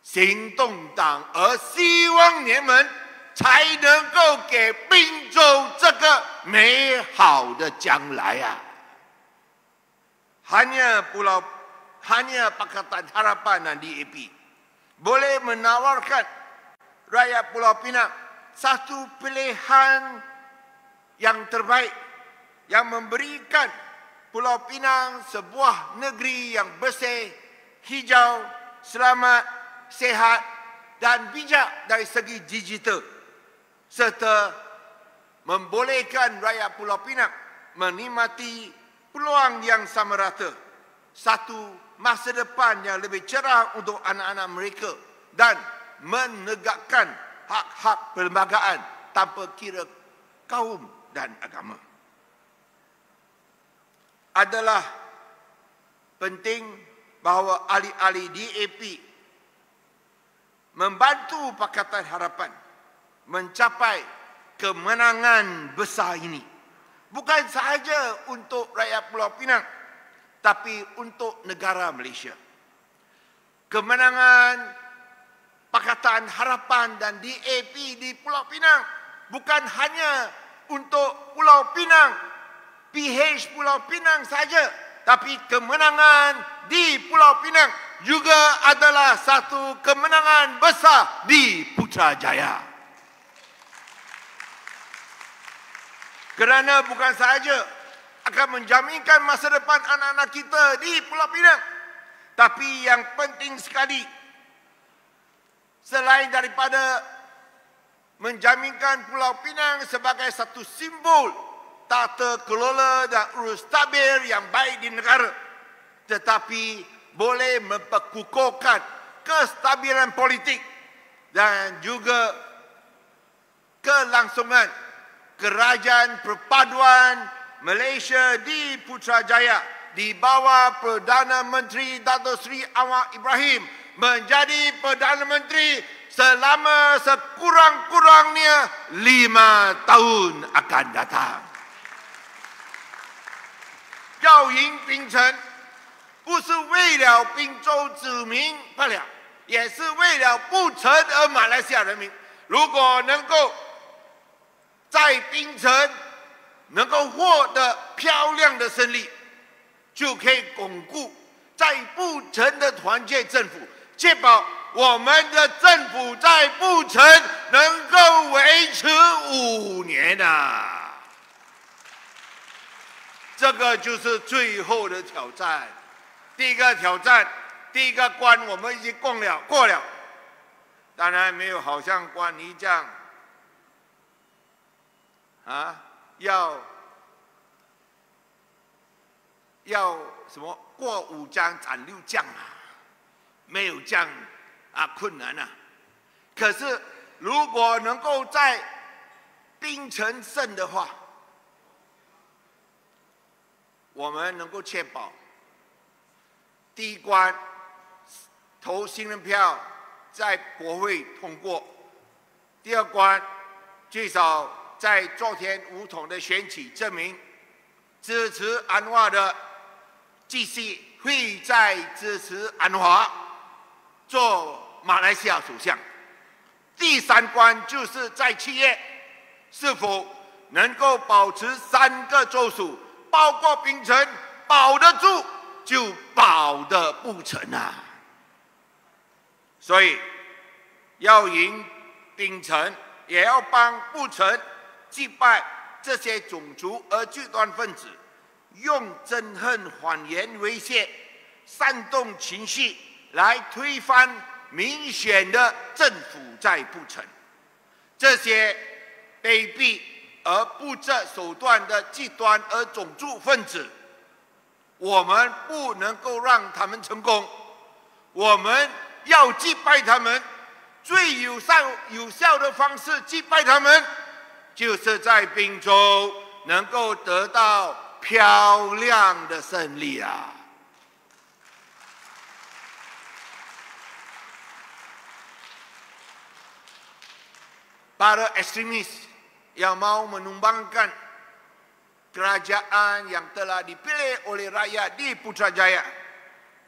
行动党而希望联盟才能够给宾州这个美好的将来啊！还有不了，还有包括在哈拉帕那的 EP，可以门拿瓦克。rakyat Pulau Pinang satu pilihan yang terbaik yang memberikan Pulau Pinang sebuah negeri yang bersih, hijau, selamat, sehat dan bijak dari segi digital serta membolehkan rakyat Pulau Pinang menikmati peluang yang sama rata satu masa depan yang lebih cerah untuk anak-anak mereka dan menegakkan hak-hak perlembagaan tanpa kira kaum dan agama. Adalah penting bahawa ahli-ahli DAP membantu Pakatan Harapan mencapai kemenangan besar ini. Bukan sahaja untuk rakyat Pulau Pinang tapi untuk negara Malaysia. Kemenangan Pakatan Harapan dan DAP di Pulau Pinang bukan hanya untuk Pulau Pinang, PH Pulau Pinang saja, tapi kemenangan di Pulau Pinang juga adalah satu kemenangan besar di Putrajaya. Kerana bukan sahaja akan menjaminkan masa depan anak-anak kita di Pulau Pinang. Tapi yang penting sekali selain daripada menjaminkan Pulau Pinang sebagai satu simbol tata kelola dan urus tabir yang baik di negara tetapi boleh memperkukuhkan kestabilan politik dan juga kelangsungan kerajaan perpaduan Malaysia di Putrajaya di bawah Perdana Menteri Datuk Seri Anwar Ibrahim 要赢槟城，不是为了槟州子民罢了，也是为了布城和马来西亚人民。如果能够在槟城能够获得漂亮的胜利，就可以巩固在布城的团结政府。确保我们的政府在不成能够维持五年呐，这个就是最后的挑战。第一个挑战，第一个关我们已经过了，过了，当然没有好像关一将，啊，要要什么过五将斩六将嘛。没有这样啊困难呐，可是如果能够在冰城胜的话，我们能够确保第一关投信任票，在国会通过；第二关，最少在昨天五统的选举证明支持安华的，继续会在支持安华。做马来西亚首相，第三关就是在企业是否能够保持三个州属包括槟城保得住就保的不成啊！所以要赢槟城，也要帮不成击败这些种族而极端分子，用憎恨、谎言、威胁、煽动情绪。来推翻明显的政府在不成。这些卑鄙而不择手段的极端而种族分子，我们不能够让他们成功。我们要击败他们，最有效有效的方式击败他们，就是在滨州能够得到漂亮的胜利啊！para ekstremis yang mahu menumbangkan kerajaan yang telah dipilih oleh rakyat di Putrajaya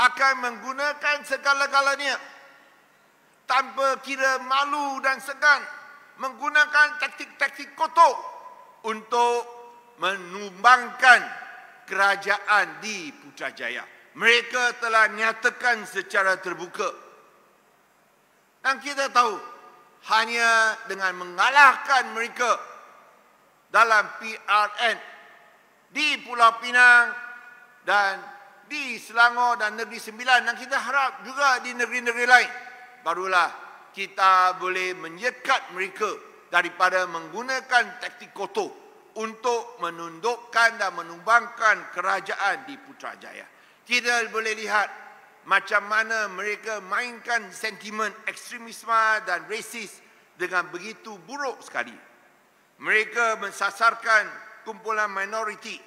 akan menggunakan segala-galanya tanpa kira malu dan segan menggunakan taktik-taktik kotor untuk menumbangkan kerajaan di Putrajaya. Mereka telah nyatakan secara terbuka. Dan kita tahu hanya dengan mengalahkan mereka dalam PRN di Pulau Pinang dan di Selangor dan Negeri Sembilan dan kita harap juga di negeri-negeri lain barulah kita boleh menyekat mereka daripada menggunakan taktik kotor untuk menundukkan dan menumbangkan kerajaan di Putrajaya. Kita boleh lihat macam mana mereka mainkan sentimen ekstremisme dan rasis dengan begitu buruk sekali. Mereka mensasarkan kumpulan minoriti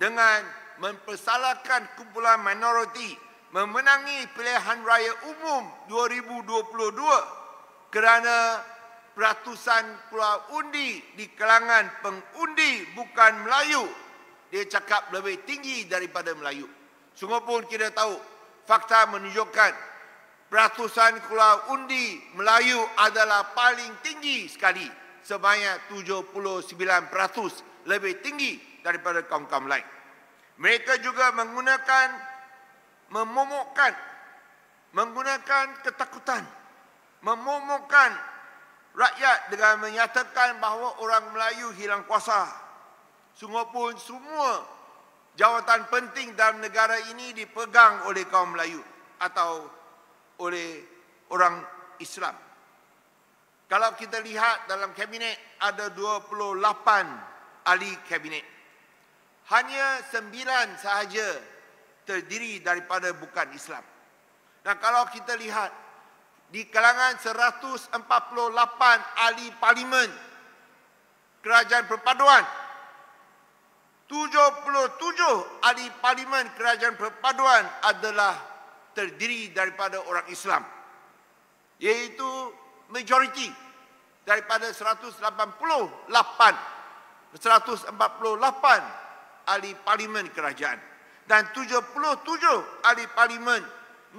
dengan mempersalahkan kumpulan minoriti memenangi pilihan raya umum 2022 kerana peratusan pulau undi di kalangan pengundi bukan Melayu dia cakap lebih tinggi daripada Melayu. Sungguh pun kita tahu fakta menunjukkan peratusan keluar undi Melayu adalah paling tinggi sekali sebanyak 79% lebih tinggi daripada kaum-kaum lain. Mereka juga menggunakan memomokkan menggunakan ketakutan memomokkan rakyat dengan menyatakan bahawa orang Melayu hilang kuasa. Sungguh pun semua jawatan penting dalam negara ini dipegang oleh kaum Melayu atau oleh orang Islam. Kalau kita lihat dalam kabinet ada 28 ahli kabinet. Hanya 9 sahaja terdiri daripada bukan Islam. Dan kalau kita lihat di kalangan 148 ahli parlimen kerajaan perpaduan 77 ahli parlimen kerajaan perpaduan adalah terdiri daripada orang Islam iaitu majoriti daripada 188 148 ahli parlimen kerajaan dan 77 ahli parlimen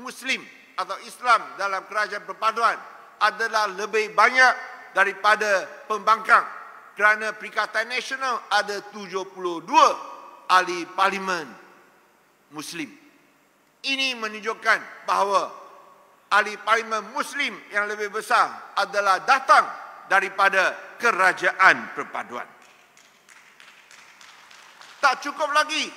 muslim atau Islam dalam kerajaan perpaduan adalah lebih banyak daripada pembangkang kerana Perikatan Nasional ada 72 ahli parlimen Muslim. Ini menunjukkan bahawa ahli parlimen Muslim yang lebih besar adalah datang daripada kerajaan perpaduan. Tak cukup lagi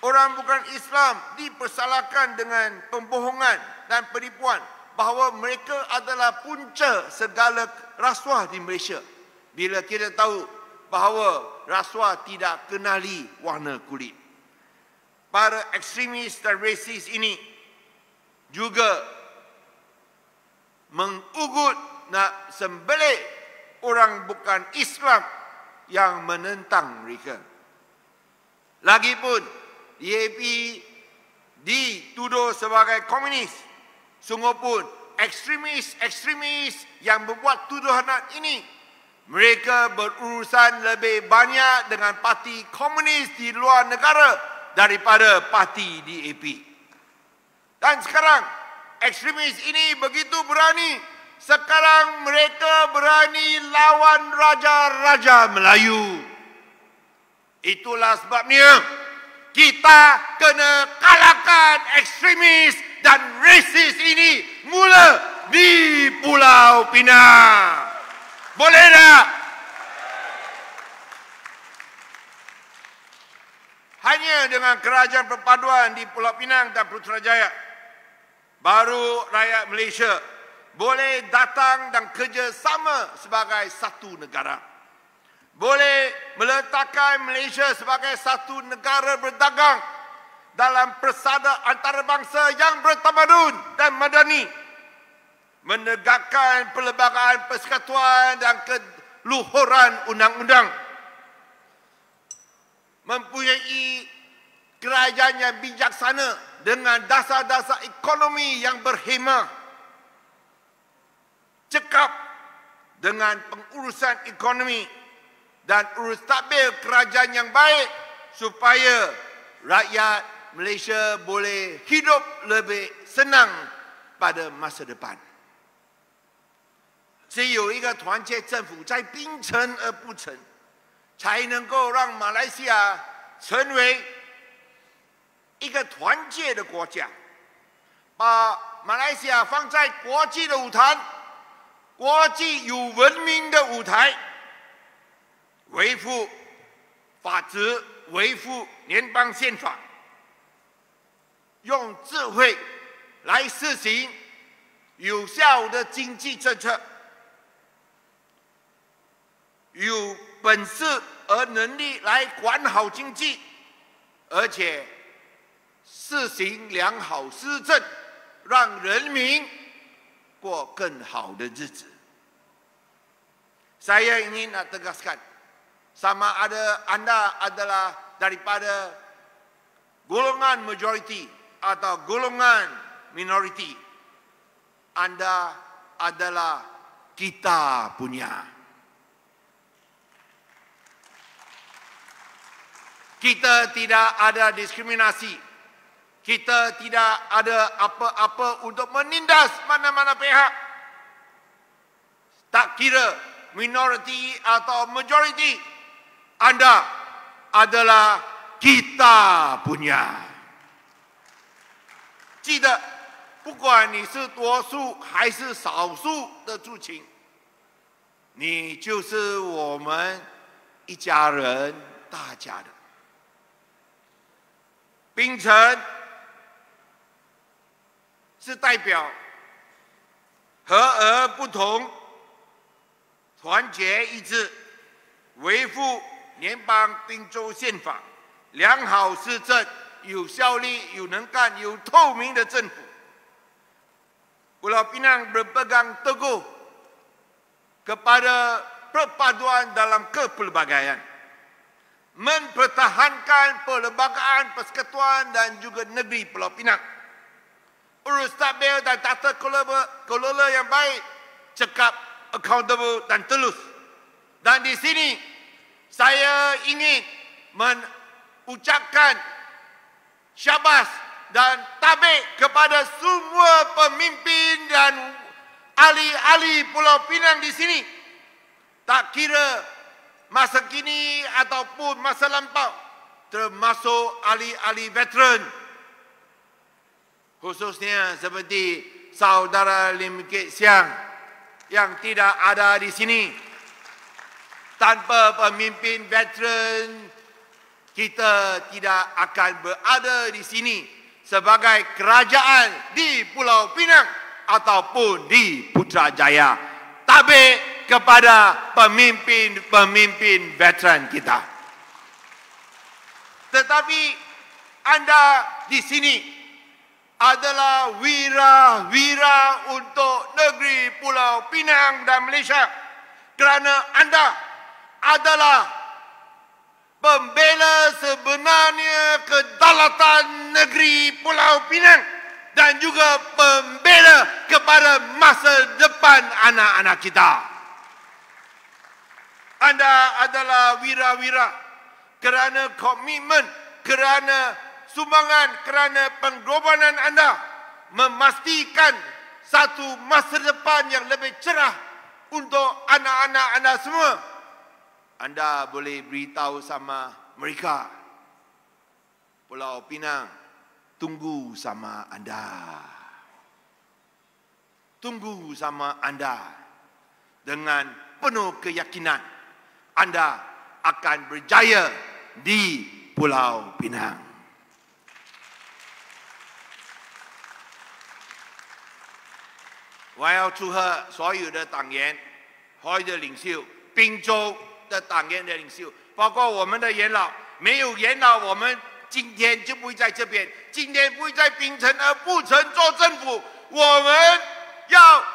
orang bukan Islam dipersalahkan dengan pembohongan dan penipuan bahawa mereka adalah punca segala rasuah di Malaysia bila kita tahu bahawa rasuah tidak kenali warna kulit. Para ekstremis dan rasis ini juga mengugut nak sembelih orang bukan Islam yang menentang mereka. Lagipun DAP dituduh sebagai komunis. Sungguh pun ekstremis-ekstremis yang membuat tuduhan ini mereka berurusan lebih banyak dengan parti komunis di luar negara daripada parti DAP. Dan sekarang ekstremis ini begitu berani. Sekarang mereka berani lawan raja-raja Melayu. Itulah sebabnya kita kena kalahkan ekstremis dan rasis ini mula di Pulau Pinang. Boleh tak? Hanya dengan kerajaan perpaduan di Pulau Pinang dan Putrajaya baru rakyat Malaysia boleh datang dan kerja sama sebagai satu negara. Boleh meletakkan Malaysia sebagai satu negara berdagang dalam persada antarabangsa yang bertamadun dan madani menegakkan pelebaran persekutuan dan keluhuran undang-undang. Mempunyai kerajaan yang bijaksana dengan dasar-dasar ekonomi yang berhemah. Cekap dengan pengurusan ekonomi dan urus tabir kerajaan yang baik supaya rakyat Malaysia boleh hidup lebih senang pada masa depan. 只有一个团结政府在冰城而不成，才能够让马来西亚成为一个团结的国家。把马来西亚放在国际的舞台，国际有文明的舞台，维护法治，维护联邦宪法，用智慧来实行有效的经济政策。有本事而能力来管好经济，而且实行良好施政，让人民过更好的日子。Saya ingin n d a t e g a s k a n sama ada anda adalah daripada golongan m a j o r i t i atau golongan m i n o r i t i anda adalah kita punya。Kita tidak ada diskriminasi. Kita tidak ada apa-apa untuk menindas mana-mana pihak. Tak kira minoriti atau majoriti. Anda adalah kita punya. Tidak. 不管你是多数还是少数的族群，你就是我们一家人大家的。冰城是代表和而不同，团结一致，维护联邦汀州宪法，良好市政，有效力、有能干、有透明的政府。我老平衡的不单得过，可把的不判断，当了不偏不倚。mempertahankan perlembagaan persekutuan dan juga negeri Pulau Pinang. Urus stabil dan tata kelola, kelola yang baik, cekap, accountable dan telus. Dan di sini, saya ingin mengucapkan syabas dan tabik kepada semua pemimpin dan ahli-ahli Pulau Pinang di sini. Tak kira masa kini ataupun masa lampau termasuk ahli-ahli veteran khususnya seperti saudara Lim Kit Siang yang tidak ada di sini tanpa pemimpin veteran kita tidak akan berada di sini sebagai kerajaan di Pulau Pinang ataupun di Putrajaya. Tabik! kepada pemimpin-pemimpin veteran kita. Tetapi anda di sini adalah wira-wira untuk negeri Pulau Pinang dan Malaysia kerana anda adalah pembela sebenarnya kedaulatan negeri Pulau Pinang dan juga pembela kepada masa depan anak-anak kita. Anda adalah wira-wira kerana komitmen, kerana sumbangan, kerana pengorbanan anda memastikan satu masa depan yang lebih cerah untuk anak-anak anda semua. Anda boleh beritahu sama mereka. Pulau Pinang tunggu sama anda. Tunggu sama anda dengan penuh keyakinan. 我要祝贺所有的党员、所有的领袖、槟州的党员的领袖，包括我们的元老。没有元老，我们今天就不会在这边，今天不会在槟城而不成做政府。我们要。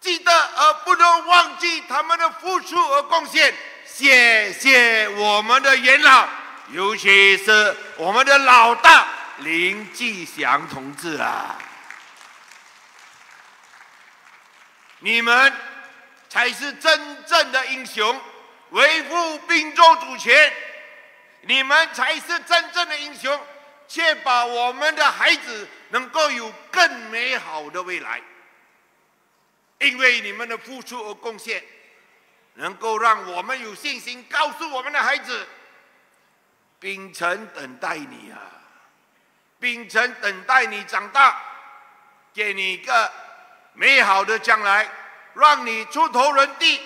记得而不能忘记他们的付出和贡献，谢谢我们的元老，尤其是我们的老大林继祥同志啊！你们才是真正的英雄，维护并州主权，你们才是真正的英雄，确保我们的孩子能够有更美好的未来。因为你们的付出和贡献，能够让我们有信心告诉我们的孩子：秉承等待你啊，秉承等待你长大，给你一个美好的将来，让你出头人地。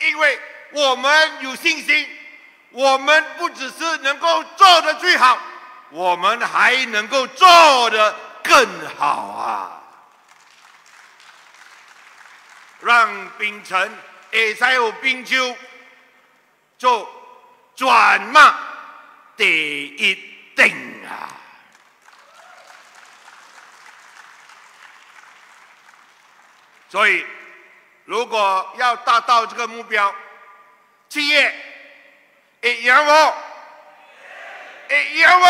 因为我们有信心，我们不只是能够做得最好，我们还能够做得更好啊。让冰城下西湖冰酒做转卖第一定啊！所以，如果要达到这个目标，企业爱勇武，爱勇武，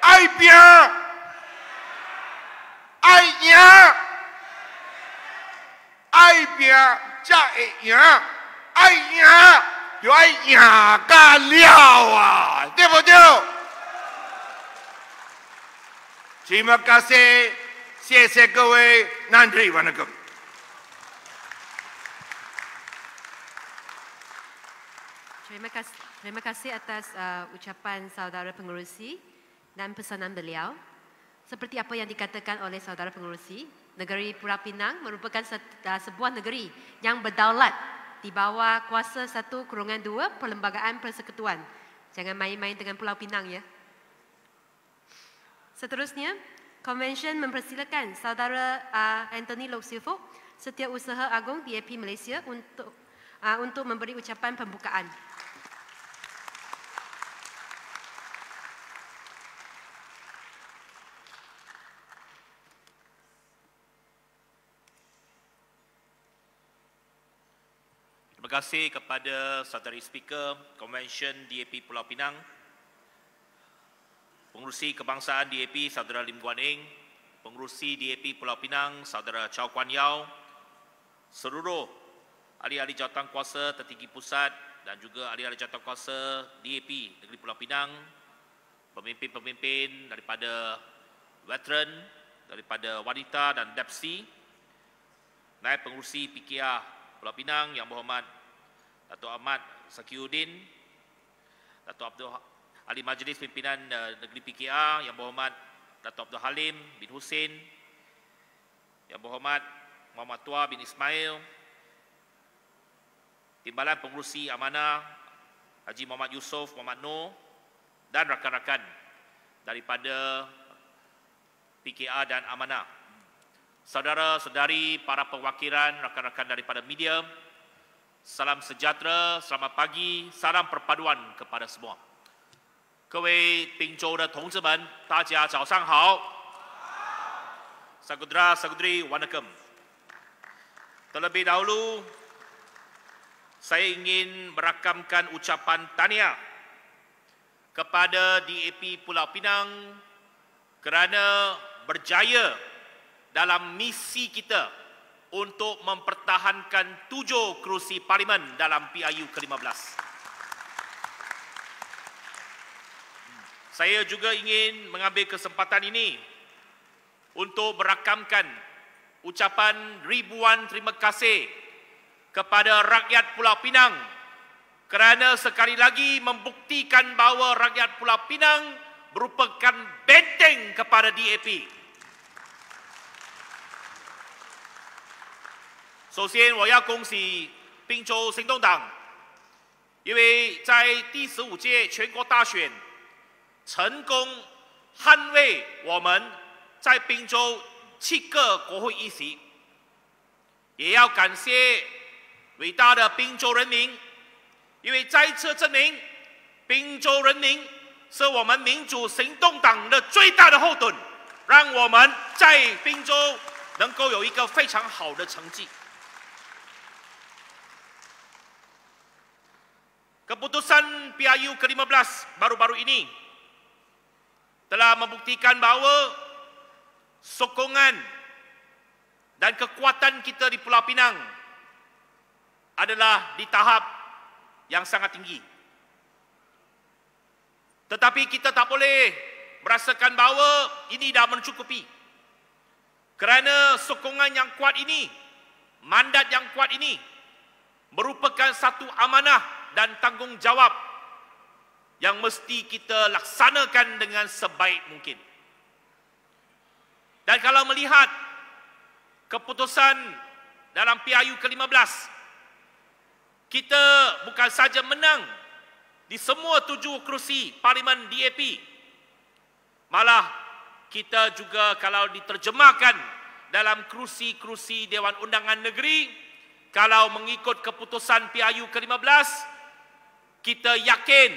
爱拼，爱赢。爱拼才会赢，爱赢就爱赢甲了啊，对不对？这么感谢，谢谢各位南台湾的各位。Terima e kasih, terima kasih atas uh, ucapan saudara pengurusi dan pesanan beliau. Seperti apa yang dikatakan oleh saudara pengurusi, negeri Pulau Pinang merupakan sebuah negeri yang berdaulat di bawah kuasa satu kurungan dua perlembagaan persekutuan. Jangan main-main dengan Pulau Pinang ya. Seterusnya, konvensyen mempersilakan saudara ah, Anthony Loxifo, Silvo, setiausaha agung DAP Malaysia untuk ah, untuk memberi ucapan pembukaan. kasih kepada saudari speaker convention DAP Pulau Pinang Pengerusi Kebangsaan DAP Saudara Lim Guan Eng Pengerusi DAP Pulau Pinang Saudara Chow Kuan Yau seluruh ahli-ahli kuasa tertinggi pusat dan juga ahli-ahli kuasa DAP Negeri Pulau Pinang pemimpin-pemimpin daripada veteran daripada wanita dan depsi naib pengerusi PKR Pulau Pinang yang berhormat Dato' Ahmad Sakiuddin, Dato' Abdul ha- Ali Majlis Pimpinan uh, Negeri PKR, Yang Berhormat Dato' Abdul Halim bin Hussein, Yang Berhormat Muhammad Tua bin Ismail, Timbalan Pengurusi Amanah Haji Muhammad Yusof Muhammad Noor dan rakan-rakan daripada PKR dan Amanah. Saudara-saudari para perwakilan, rakan-rakan daripada media, Salam sejahtera, selamat pagi, salam perpaduan kepada semua. Kewei Pingzhou de tongzi men, dajia zao shang hao. Sagudra, sagudri, wanakam. Terlebih dahulu, saya ingin merakamkan ucapan tahniah kepada DAP Pulau Pinang kerana berjaya dalam misi kita untuk mempertahankan tujuh kerusi parlimen dalam PIU ke-15. Saya juga ingin mengambil kesempatan ini untuk merakamkan ucapan ribuan terima kasih kepada rakyat Pulau Pinang kerana sekali lagi membuktikan bahawa rakyat Pulau Pinang merupakan benteng kepada DAP. 首先，我要恭喜滨州行动党，因为在第十五届全国大选成功捍卫我们在滨州七个国会议席。也要感谢伟大的滨州人民，因为再次证明，滨州人民是我们民主行动党的最大的后盾，让我们在滨州能够有一个非常好的成绩。Keputusan PIU ke-15 baru-baru ini telah membuktikan bahawa sokongan dan kekuatan kita di Pulau Pinang adalah di tahap yang sangat tinggi. Tetapi kita tak boleh merasakan bahawa ini dah mencukupi. Kerana sokongan yang kuat ini, mandat yang kuat ini merupakan satu amanah dan tanggungjawab yang mesti kita laksanakan dengan sebaik mungkin. Dan kalau melihat keputusan dalam PIU ke-15, kita bukan saja menang di semua tujuh kerusi Parlimen DAP, malah kita juga kalau diterjemahkan dalam kerusi-kerusi Dewan Undangan Negeri, kalau mengikut keputusan PIU ke-15, kita yakin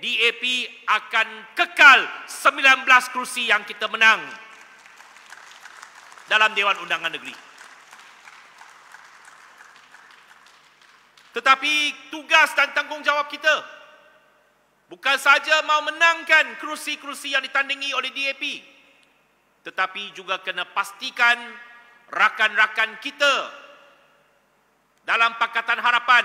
DAP akan kekal 19 kerusi yang kita menang dalam Dewan Undangan Negeri. Tetapi tugas dan tanggungjawab kita bukan saja mau menangkan kerusi-kerusi yang ditandingi oleh DAP tetapi juga kena pastikan rakan-rakan kita dalam Pakatan Harapan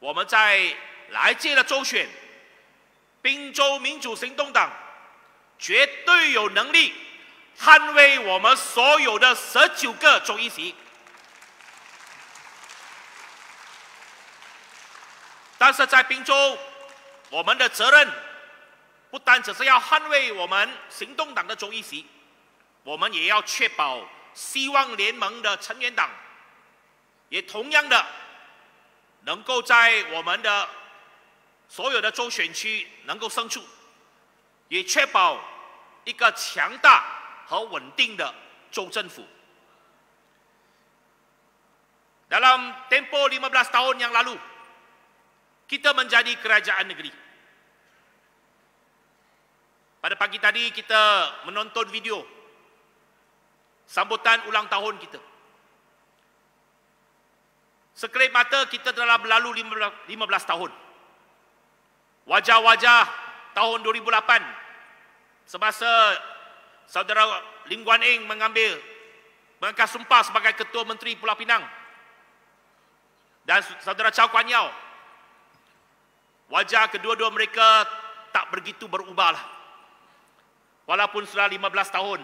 我们在来届的周选，滨州民主行动党绝对有能力捍卫我们所有的十九个州议席。但是在滨州，我们的责任不单只是要捍卫我们行动党的州议席，我们也要确保希望联盟的成员党也同样的。能够在我们的所有的州选区能够胜出，也确保一个强大和稳定的州政府。Dalam tempoh lima belas tahun yang lalu, kita menjadi kerajaan negeri. Pada pagi tadi kita menonton video sambutan ulang tahun kita. Sekelip mata kita telah berlalu 15 tahun. Wajah-wajah tahun 2008 semasa saudara Ling Guan Eng mengambil mengangkat sumpah sebagai ketua menteri Pulau Pinang dan saudara Chow Kuan Yau wajah kedua-dua mereka tak begitu berubah lah. walaupun sudah 15 tahun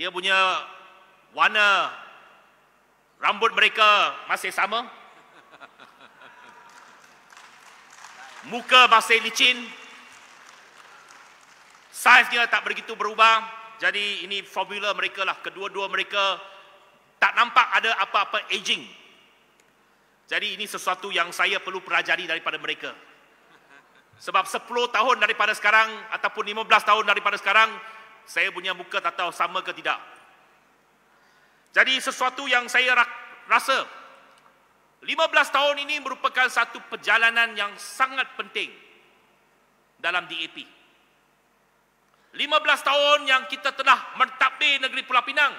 dia punya warna rambut mereka masih sama muka masih licin saiznya tak begitu berubah jadi ini formula mereka lah kedua-dua mereka tak nampak ada apa-apa aging jadi ini sesuatu yang saya perlu pelajari daripada mereka sebab 10 tahun daripada sekarang ataupun 15 tahun daripada sekarang saya punya muka tak tahu sama ke tidak jadi sesuatu yang saya rasa 15 tahun ini merupakan satu perjalanan yang sangat penting dalam DAP. 15 tahun yang kita telah mentadbir negeri Pulau Pinang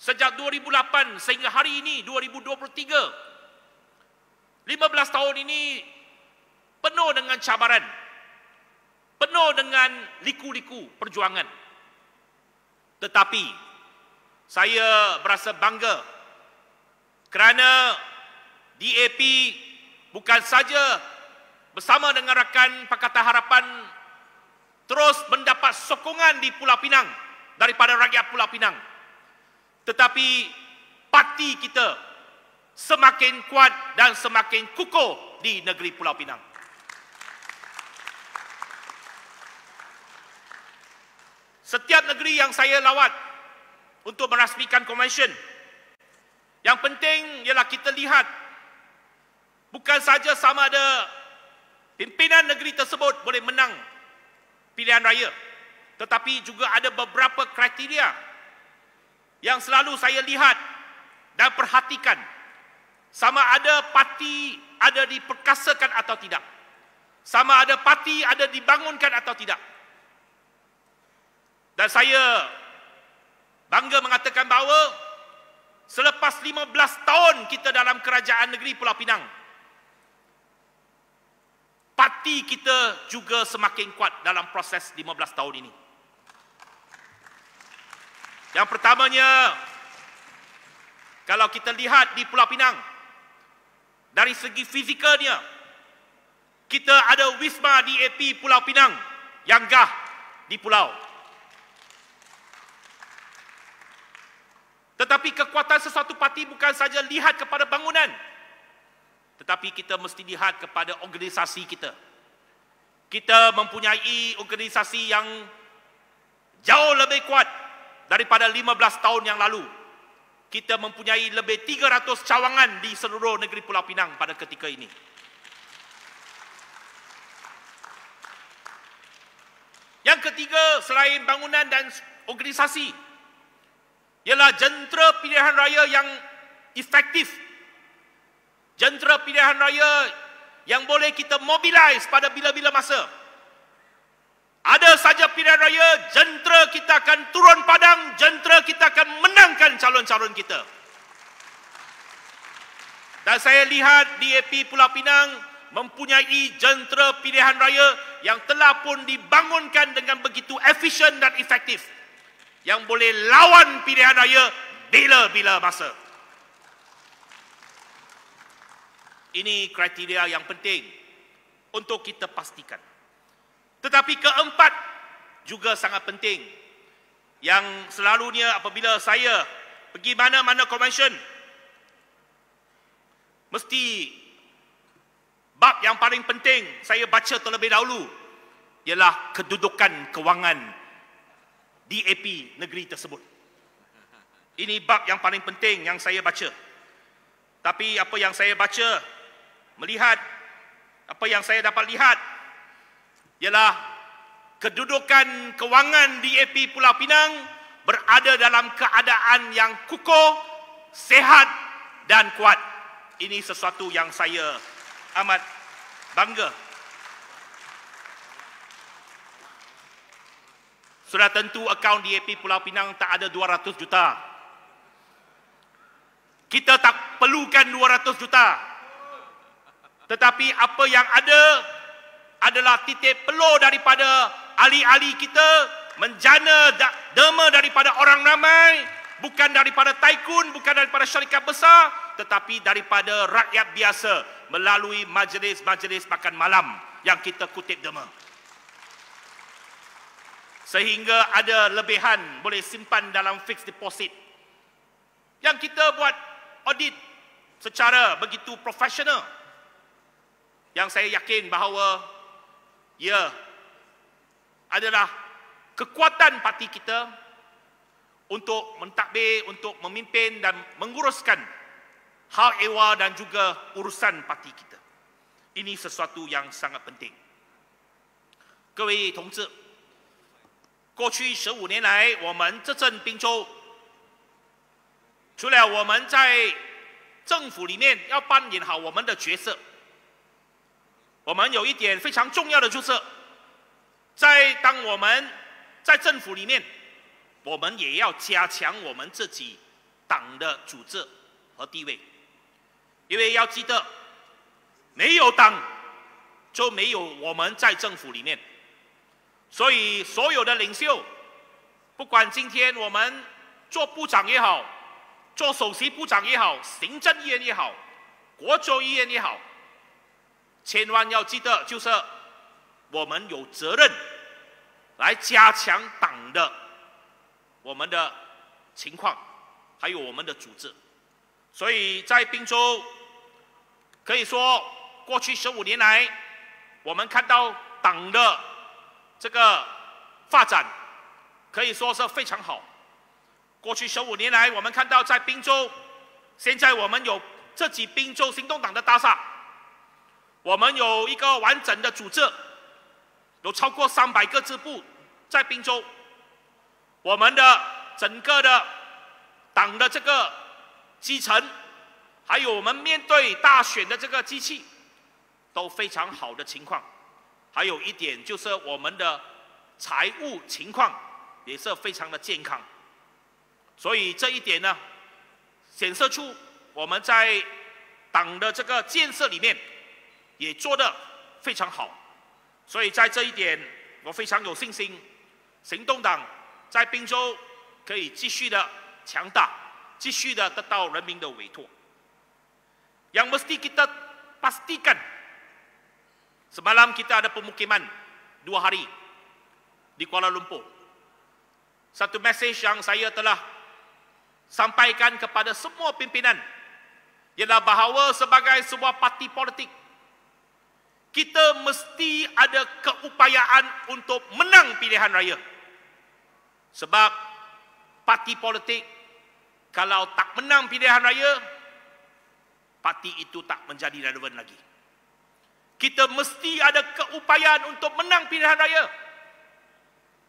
sejak 2008 sehingga hari ini 2023. 15 tahun ini penuh dengan cabaran. Penuh dengan liku-liku perjuangan. Tetapi saya berasa bangga kerana DAP bukan saja bersama dengan rakan Pakatan Harapan terus mendapat sokongan di Pulau Pinang daripada rakyat Pulau Pinang tetapi parti kita semakin kuat dan semakin kukuh di negeri Pulau Pinang setiap negeri yang saya lawat untuk merasmikan konvensyen. Yang penting ialah kita lihat bukan saja sama ada pimpinan negeri tersebut boleh menang pilihan raya tetapi juga ada beberapa kriteria yang selalu saya lihat dan perhatikan sama ada parti ada diperkasakan atau tidak sama ada parti ada dibangunkan atau tidak dan saya bangga mengatakan bahawa selepas 15 tahun kita dalam kerajaan negeri Pulau Pinang parti kita juga semakin kuat dalam proses 15 tahun ini yang pertamanya kalau kita lihat di Pulau Pinang dari segi fizikalnya kita ada Wisma DAP Pulau Pinang yang gah di pulau. Tetapi kekuatan sesuatu parti bukan saja lihat kepada bangunan. Tetapi kita mesti lihat kepada organisasi kita. Kita mempunyai organisasi yang jauh lebih kuat daripada 15 tahun yang lalu. Kita mempunyai lebih 300 cawangan di seluruh negeri Pulau Pinang pada ketika ini. Yang ketiga, selain bangunan dan organisasi, ialah jentera pilihan raya yang efektif. Jentera pilihan raya yang boleh kita mobilize pada bila-bila masa. Ada saja pilihan raya, jentera kita akan turun padang, jentera kita akan menangkan calon-calon kita. Dan saya lihat di DAP Pulau Pinang mempunyai jentera pilihan raya yang telah pun dibangunkan dengan begitu efisien dan efektif yang boleh lawan pilihan raya bila-bila masa. Ini kriteria yang penting untuk kita pastikan. Tetapi keempat juga sangat penting yang selalunya apabila saya pergi mana-mana konvensyen, mesti bab yang paling penting saya baca terlebih dahulu ialah kedudukan kewangan DAP negeri tersebut. Ini bab yang paling penting yang saya baca. Tapi apa yang saya baca, melihat, apa yang saya dapat lihat, ialah kedudukan kewangan DAP Pulau Pinang berada dalam keadaan yang kukuh, sehat dan kuat. Ini sesuatu yang saya amat bangga Sudah tentu akaun DAP Pulau Pinang tak ada 200 juta. Kita tak perlukan 200 juta. Tetapi apa yang ada adalah titik peluh daripada ahli-ahli kita menjana derma daripada orang ramai bukan daripada taikun bukan daripada syarikat besar tetapi daripada rakyat biasa melalui majlis-majlis makan malam yang kita kutip derma sehingga ada lebihan boleh simpan dalam fixed deposit. Yang kita buat audit secara begitu profesional. Yang saya yakin bahawa ia adalah kekuatan parti kita untuk mentadbir, untuk memimpin dan menguruskan hal ehwal dan juga urusan parti kita. Ini sesuatu yang sangat penting. 各位同志过去十五年来，我们这阵滨州，除了我们在政府里面要扮演好我们的角色，我们有一点非常重要的，就是，在当我们在政府里面，我们也要加强我们自己党的组织和地位，因为要记得，没有党就没有我们在政府里面。所以，所有的领袖，不管今天我们做部长也好，做首席部长也好，行政议员也好，国州议员也好，千万要记得，就是我们有责任来加强党的我们的情况，还有我们的组织。所以在滨州，可以说过去十五年来，我们看到党的。这个发展可以说是非常好。过去十五年来，我们看到在滨州，现在我们有自己滨州行动党的大厦，我们有一个完整的组织，有超过三百个支部在滨州。我们的整个的党的这个基层，还有我们面对大选的这个机器，都非常好的情况。还有一点就是我们的财务情况也是非常的健康，所以这一点呢，显示出我们在党的这个建设里面也做得非常好，所以在这一点我非常有信心，行动党在滨州可以继续的强大，继续的得到人民的委托。Yang mesti kita pastikan. Semalam kita ada pemukiman dua hari di Kuala Lumpur. Satu mesej yang saya telah sampaikan kepada semua pimpinan ialah bahawa sebagai sebuah parti politik kita mesti ada keupayaan untuk menang pilihan raya. Sebab parti politik kalau tak menang pilihan raya parti itu tak menjadi relevan lagi kita mesti ada keupayaan untuk menang pilihan raya.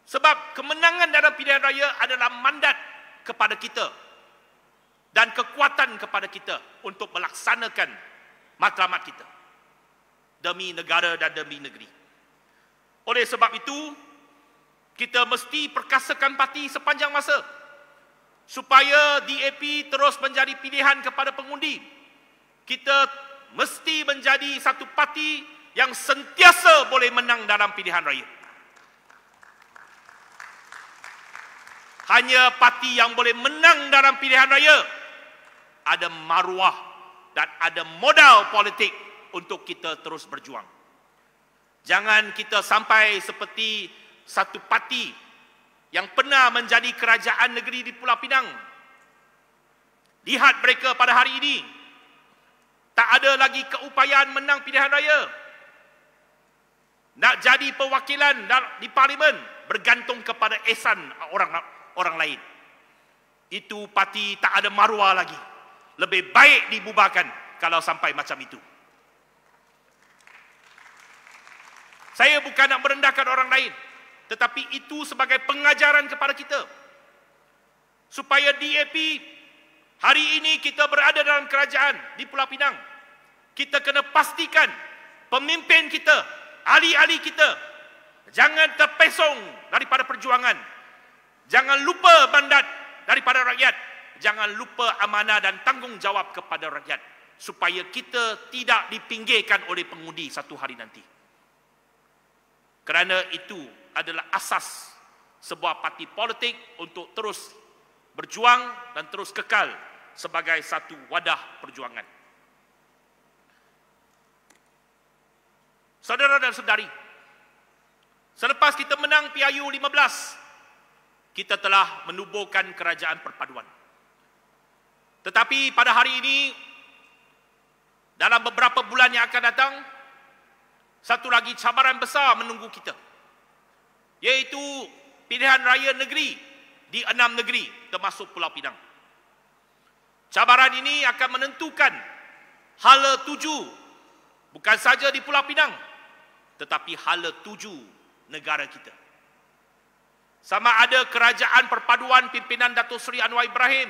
Sebab kemenangan dalam pilihan raya adalah mandat kepada kita dan kekuatan kepada kita untuk melaksanakan matlamat kita demi negara dan demi negeri. Oleh sebab itu, kita mesti perkasakan parti sepanjang masa supaya DAP terus menjadi pilihan kepada pengundi. Kita mesti menjadi satu parti yang sentiasa boleh menang dalam pilihan raya. Hanya parti yang boleh menang dalam pilihan raya ada maruah dan ada modal politik untuk kita terus berjuang. Jangan kita sampai seperti satu parti yang pernah menjadi kerajaan negeri di Pulau Pinang. Lihat mereka pada hari ini, tak ada lagi keupayaan menang pilihan raya. Nak jadi perwakilan di parlimen bergantung kepada esan orang orang lain. Itu parti tak ada maruah lagi. Lebih baik dibubarkan kalau sampai macam itu. Saya bukan nak merendahkan orang lain. Tetapi itu sebagai pengajaran kepada kita. Supaya DAP hari ini kita berada dalam kerajaan di Pulau Pinang kita kena pastikan pemimpin kita, ahli-ahli kita jangan terpesong daripada perjuangan. Jangan lupa mandat daripada rakyat. Jangan lupa amanah dan tanggungjawab kepada rakyat supaya kita tidak dipinggirkan oleh pengundi satu hari nanti. Kerana itu adalah asas sebuah parti politik untuk terus berjuang dan terus kekal sebagai satu wadah perjuangan. Saudara dan saudari, selepas kita menang PIU 15, kita telah menubuhkan kerajaan perpaduan. Tetapi pada hari ini, dalam beberapa bulan yang akan datang, satu lagi cabaran besar menunggu kita. Iaitu pilihan raya negeri di enam negeri termasuk Pulau Pinang. Cabaran ini akan menentukan hala tuju bukan saja di Pulau Pinang tetapi hala tuju negara kita. Sama ada kerajaan perpaduan pimpinan Datuk Seri Anwar Ibrahim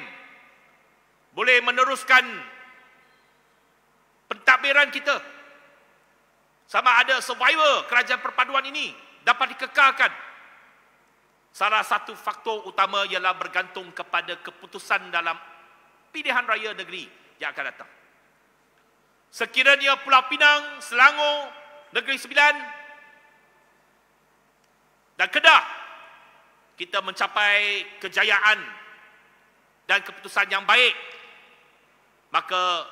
boleh meneruskan pentadbiran kita. Sama ada survivor kerajaan perpaduan ini dapat dikekalkan. Salah satu faktor utama ialah bergantung kepada keputusan dalam pilihan raya negeri yang akan datang. Sekiranya Pulau Pinang, Selangor, Negeri Sembilan dan Kedah kita mencapai kejayaan dan keputusan yang baik maka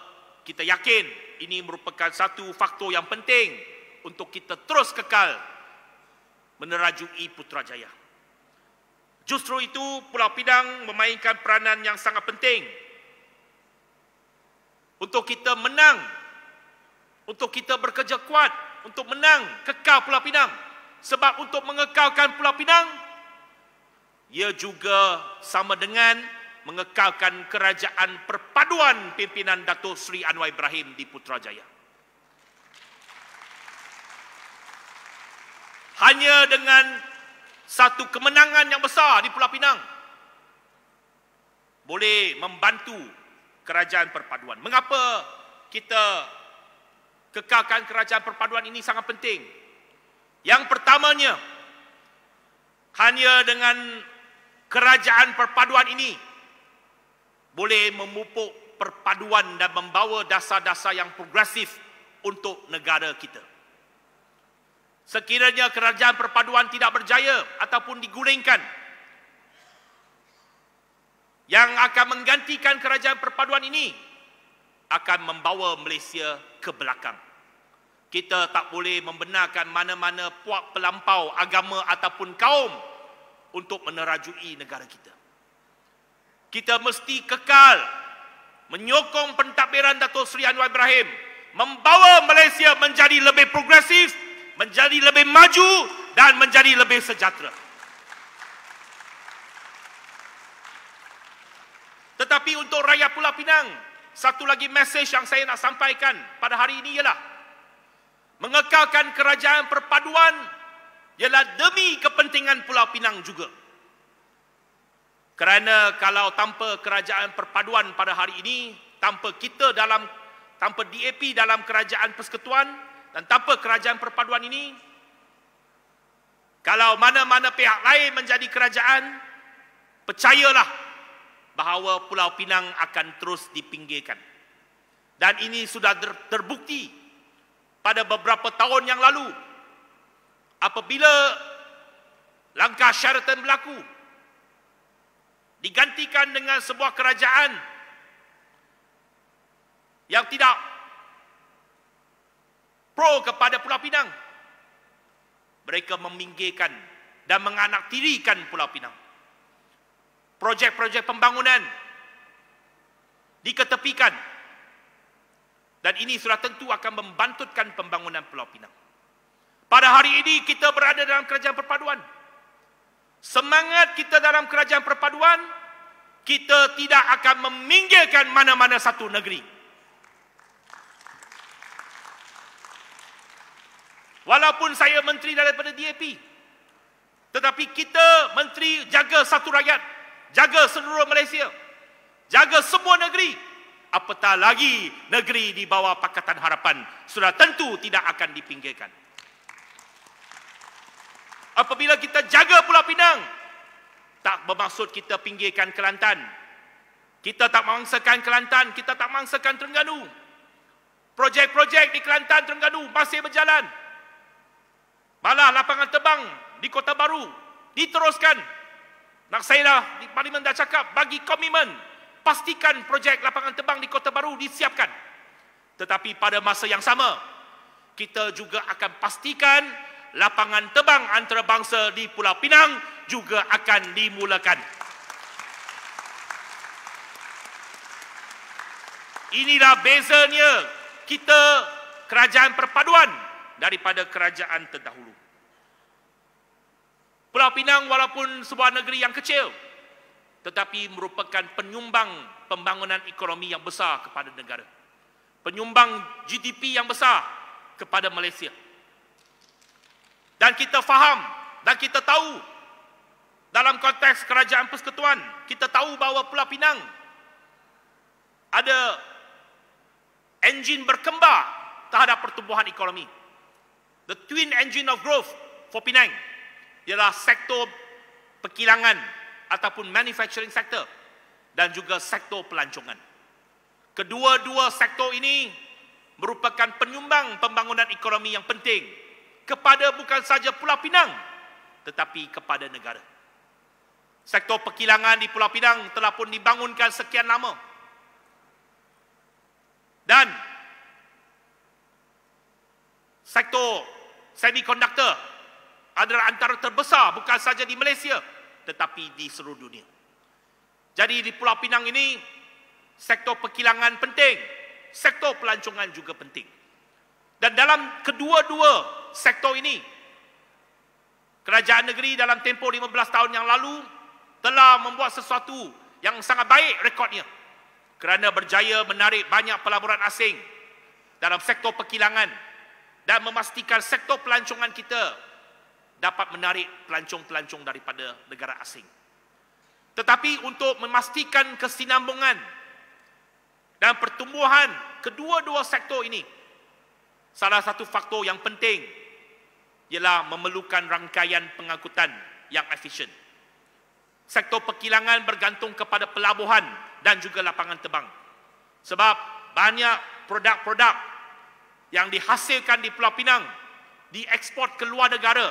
kita yakin ini merupakan satu faktor yang penting untuk kita terus kekal menerajui Putrajaya. Justru itu Pulau Pinang memainkan peranan yang sangat penting untuk kita menang, untuk kita bekerja kuat untuk menang kekal Pulau Pinang. Sebab untuk mengekalkan Pulau Pinang, ia juga sama dengan mengekalkan kerajaan perpaduan pimpinan Datuk Sri Anwar Ibrahim di Putrajaya. Hanya dengan satu kemenangan yang besar di Pulau Pinang, boleh membantu kerajaan perpaduan. Mengapa kita kekalkan kerajaan perpaduan ini sangat penting. Yang pertamanya, hanya dengan kerajaan perpaduan ini boleh memupuk perpaduan dan membawa dasar-dasar yang progresif untuk negara kita. Sekiranya kerajaan perpaduan tidak berjaya ataupun digulingkan, yang akan menggantikan kerajaan perpaduan ini akan membawa Malaysia ke belakang kita tak boleh membenarkan mana-mana puak pelampau agama ataupun kaum untuk menerajui negara kita. Kita mesti kekal menyokong pentadbiran Dato' Sri Anwar Ibrahim membawa Malaysia menjadi lebih progresif, menjadi lebih maju dan menjadi lebih sejahtera. Tetapi untuk rakyat Pulau Pinang, satu lagi mesej yang saya nak sampaikan pada hari ini ialah mengekalkan kerajaan perpaduan ialah demi kepentingan Pulau Pinang juga. Kerana kalau tanpa kerajaan perpaduan pada hari ini, tanpa kita dalam tanpa DAP dalam kerajaan persekutuan dan tanpa kerajaan perpaduan ini, kalau mana-mana pihak lain menjadi kerajaan, percayalah bahawa Pulau Pinang akan terus dipinggirkan. Dan ini sudah terbukti pada beberapa tahun yang lalu apabila langkah syaratan berlaku digantikan dengan sebuah kerajaan yang tidak pro kepada Pulau Pinang mereka meminggirkan dan menganaktirikan Pulau Pinang projek-projek pembangunan diketepikan dan ini sudah tentu akan membantutkan pembangunan Pulau Pinang. Pada hari ini kita berada dalam kerajaan perpaduan. Semangat kita dalam kerajaan perpaduan, kita tidak akan meminggirkan mana-mana satu negeri. Walaupun saya menteri daripada DAP, tetapi kita menteri jaga satu rakyat, jaga seluruh Malaysia, jaga semua negeri apatah lagi negeri di bawah Pakatan Harapan sudah tentu tidak akan dipinggirkan. Apabila kita jaga Pulau Pinang, tak bermaksud kita pinggirkan Kelantan. Kita tak mangsakan Kelantan, kita tak mangsakan Terengganu. Projek-projek di Kelantan, Terengganu masih berjalan. Malah lapangan terbang di Kota Baru diteruskan. Nak saya dah di Parlimen dah cakap bagi komitmen pastikan projek lapangan terbang di Kota Baru disiapkan. Tetapi pada masa yang sama, kita juga akan pastikan lapangan terbang antarabangsa di Pulau Pinang juga akan dimulakan. Inilah bezanya kita kerajaan perpaduan daripada kerajaan terdahulu. Pulau Pinang walaupun sebuah negeri yang kecil, tetapi merupakan penyumbang pembangunan ekonomi yang besar kepada negara. Penyumbang GDP yang besar kepada Malaysia. Dan kita faham dan kita tahu dalam konteks kerajaan persekutuan, kita tahu bahawa Pulau Pinang ada enjin berkembar terhadap pertumbuhan ekonomi. The twin engine of growth for Penang ialah sektor perkilangan ataupun manufacturing sector dan juga sektor pelancongan. Kedua-dua sektor ini merupakan penyumbang pembangunan ekonomi yang penting kepada bukan saja Pulau Pinang tetapi kepada negara. Sektor perkilangan di Pulau Pinang telah pun dibangunkan sekian lama. Dan sektor semikonduktor adalah antara terbesar bukan saja di Malaysia tetapi di seluruh dunia. Jadi di Pulau Pinang ini sektor perkilangan penting, sektor pelancongan juga penting. Dan dalam kedua-dua sektor ini kerajaan negeri dalam tempoh 15 tahun yang lalu telah membuat sesuatu yang sangat baik rekodnya. Kerana berjaya menarik banyak pelaburan asing dalam sektor perkilangan dan memastikan sektor pelancongan kita dapat menarik pelancong-pelancong daripada negara asing. Tetapi untuk memastikan kesinambungan dan pertumbuhan kedua-dua sektor ini, salah satu faktor yang penting ialah memerlukan rangkaian pengangkutan yang efisien. Sektor perkilangan bergantung kepada pelabuhan dan juga lapangan terbang. Sebab banyak produk-produk yang dihasilkan di Pulau Pinang diekspor ke luar negara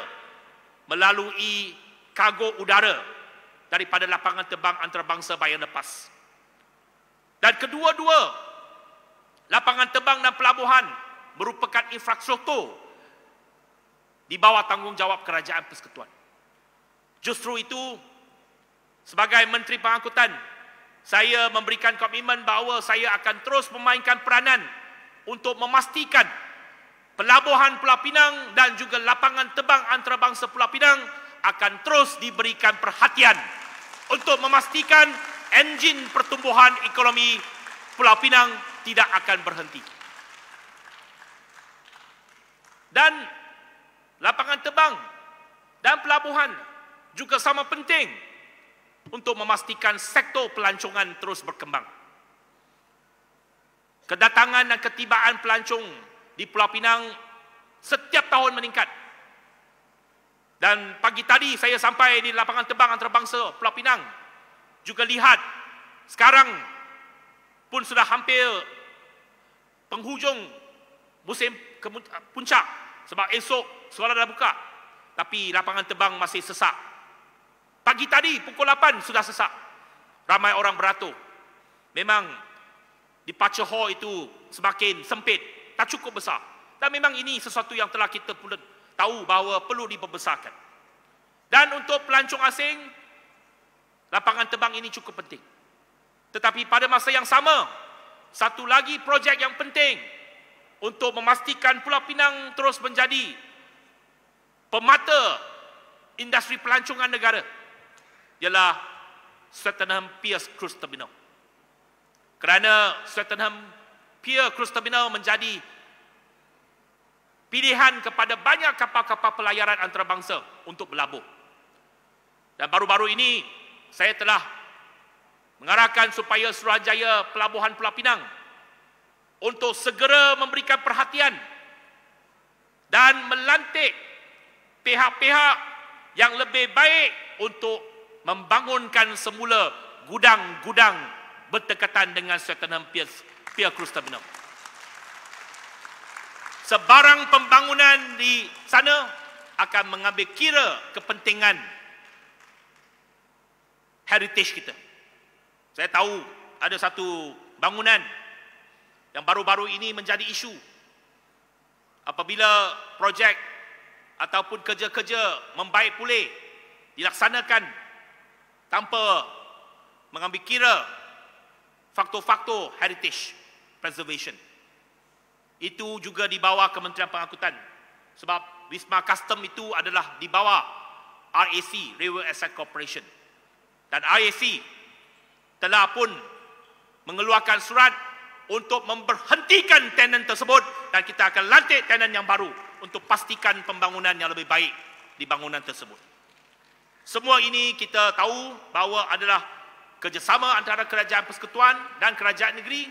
melalui kargo udara daripada lapangan terbang antarabangsa bayang lepas. Dan kedua-dua, lapangan terbang dan pelabuhan merupakan infrastruktur di bawah tanggungjawab kerajaan persekutuan. Justru itu, sebagai Menteri Pengangkutan, saya memberikan komitmen bahawa saya akan terus memainkan peranan untuk memastikan pelabuhan Pulau Pinang dan juga lapangan tebang antarabangsa Pulau Pinang akan terus diberikan perhatian untuk memastikan enjin pertumbuhan ekonomi Pulau Pinang tidak akan berhenti. Dan lapangan tebang dan pelabuhan juga sama penting untuk memastikan sektor pelancongan terus berkembang. Kedatangan dan ketibaan pelancong di Pulau Pinang setiap tahun meningkat. Dan pagi tadi saya sampai di lapangan terbang antarabangsa Pulau Pinang juga lihat sekarang pun sudah hampir penghujung musim ah, puncak sebab esok sekolah dah buka tapi lapangan terbang masih sesak. Pagi tadi pukul 8 sudah sesak. Ramai orang beratur. Memang di Pacho Hall itu semakin sempit tak cukup besar. Dan memang ini sesuatu yang telah kita perlu tahu bahawa perlu diperbesarkan. Dan untuk pelancong asing, lapangan terbang ini cukup penting. Tetapi pada masa yang sama, satu lagi projek yang penting untuk memastikan Pulau Pinang terus menjadi pemata industri pelancongan negara ialah Swettenham Pierce Cruise Terminal. Kerana Swettenham pier cruise terminal menjadi pilihan kepada banyak kapal-kapal pelayaran antarabangsa untuk berlabuh. Dan baru-baru ini saya telah mengarahkan supaya Surajaya Pelabuhan Pulau Pinang untuk segera memberikan perhatian dan melantik pihak-pihak yang lebih baik untuk membangunkan semula gudang-gudang berdekatan dengan Swettenham hampir pihak Kerus Tabinau. Sebarang pembangunan di sana akan mengambil kira kepentingan heritage kita. Saya tahu ada satu bangunan yang baru-baru ini menjadi isu apabila projek ataupun kerja-kerja membaik pulih dilaksanakan tanpa mengambil kira faktor-faktor heritage preservation. Itu juga di bawah Kementerian Pengangkutan. Sebab Wisma Custom itu adalah di bawah RAC, Railway Asset Corporation. Dan RAC telah pun mengeluarkan surat untuk memberhentikan tenant tersebut dan kita akan lantik tenant yang baru untuk pastikan pembangunan yang lebih baik di bangunan tersebut. Semua ini kita tahu bahawa adalah kerjasama antara kerajaan persekutuan dan kerajaan negeri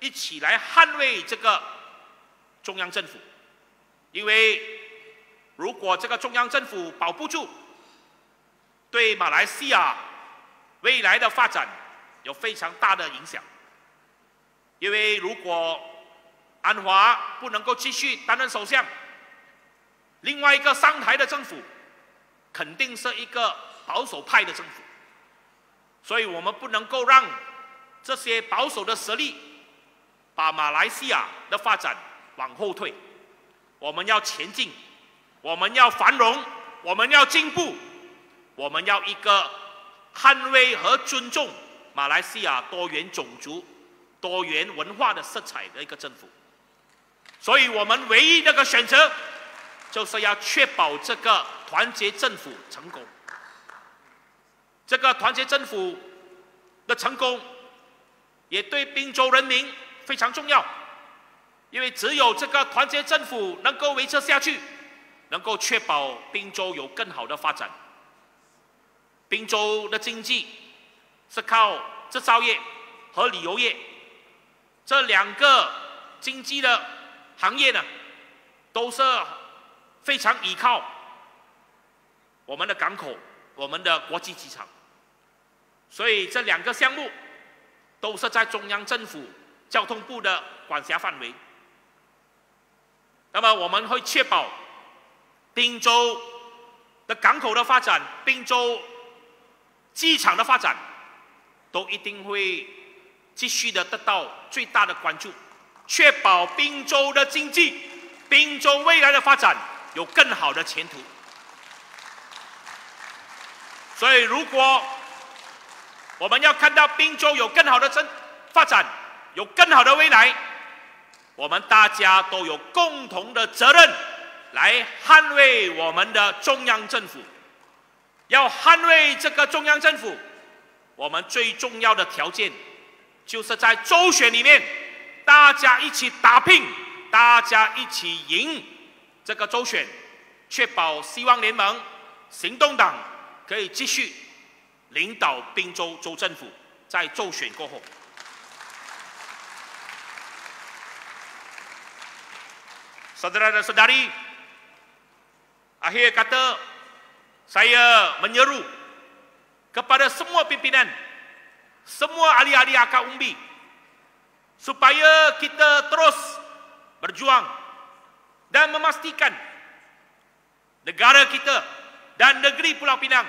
一起来捍卫这个中央政府，因为如果这个中央政府保不住，对马来西亚未来的发展有非常大的影响。因为如果安华不能够继续担任首相，另外一个上台的政府，肯定是一个保守派的政府，所以我们不能够让这些保守的实力。把马来西亚的发展往后退，我们要前进，我们要繁荣，我们要进步，我们要一个捍卫和尊重马来西亚多元种族、多元文化的色彩的一个政府。所以我们唯一这个选择，就是要确保这个团结政府成功。这个团结政府的成功，也对滨州人民。非常重要，因为只有这个团结政府能够维持下去，能够确保滨州有更好的发展。滨州的经济是靠制造业和旅游业这两个经济的行业呢，都是非常依靠我们的港口、我们的国际机场，所以这两个项目都是在中央政府。交通部的管辖范围，那么我们会确保滨州的港口的发展、滨州机场的发展，都一定会继续的得到最大的关注，确保滨州的经济、滨州未来的发展有更好的前途。所以，如果我们要看到滨州有更好的增发展，有更好的未来，我们大家都有共同的责任来捍卫我们的中央政府。要捍卫这个中央政府，我们最重要的条件就是在周选里面，大家一起打拼，大家一起赢这个周选，确保希望联盟、行动党可以继续领导滨州州政府，在周选过后。saudara dan saudari, akhir kata saya menyeru kepada semua pimpinan, semua ahli-ahli akar umbi supaya kita terus berjuang dan memastikan negara kita dan negeri Pulau Pinang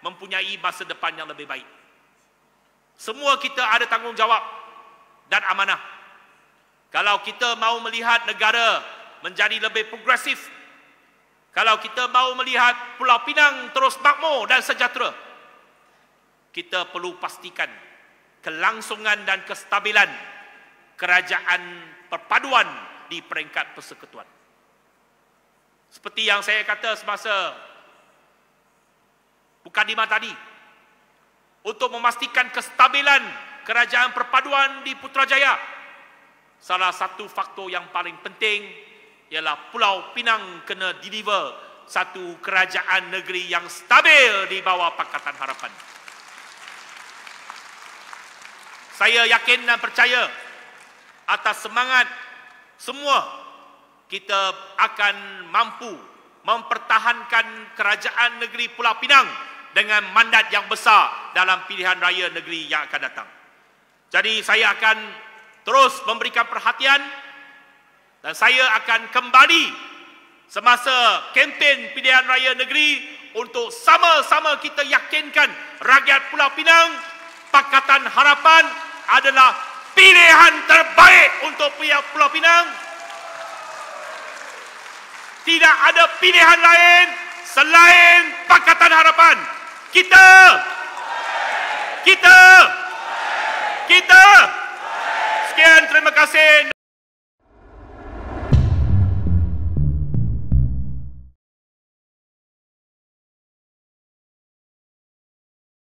mempunyai masa depan yang lebih baik. Semua kita ada tanggungjawab dan amanah. Kalau kita mau melihat negara menjadi lebih progresif. Kalau kita mau melihat Pulau Pinang terus makmur dan sejahtera, kita perlu pastikan kelangsungan dan kestabilan kerajaan perpaduan di peringkat persekutuan. Seperti yang saya kata semasa bukan lima tadi, untuk memastikan kestabilan kerajaan perpaduan di Putrajaya, salah satu faktor yang paling penting ialah Pulau Pinang kena deliver satu kerajaan negeri yang stabil di bawah Pakatan Harapan. Saya yakin dan percaya atas semangat semua kita akan mampu mempertahankan kerajaan negeri Pulau Pinang dengan mandat yang besar dalam pilihan raya negeri yang akan datang. Jadi saya akan terus memberikan perhatian dan saya akan kembali semasa kempen pilihan raya negeri untuk sama-sama kita yakinkan rakyat Pulau Pinang Pakatan Harapan adalah pilihan terbaik untuk pihak Pulau Pinang tidak ada pilihan lain selain Pakatan Harapan kita kita kita sekian terima kasih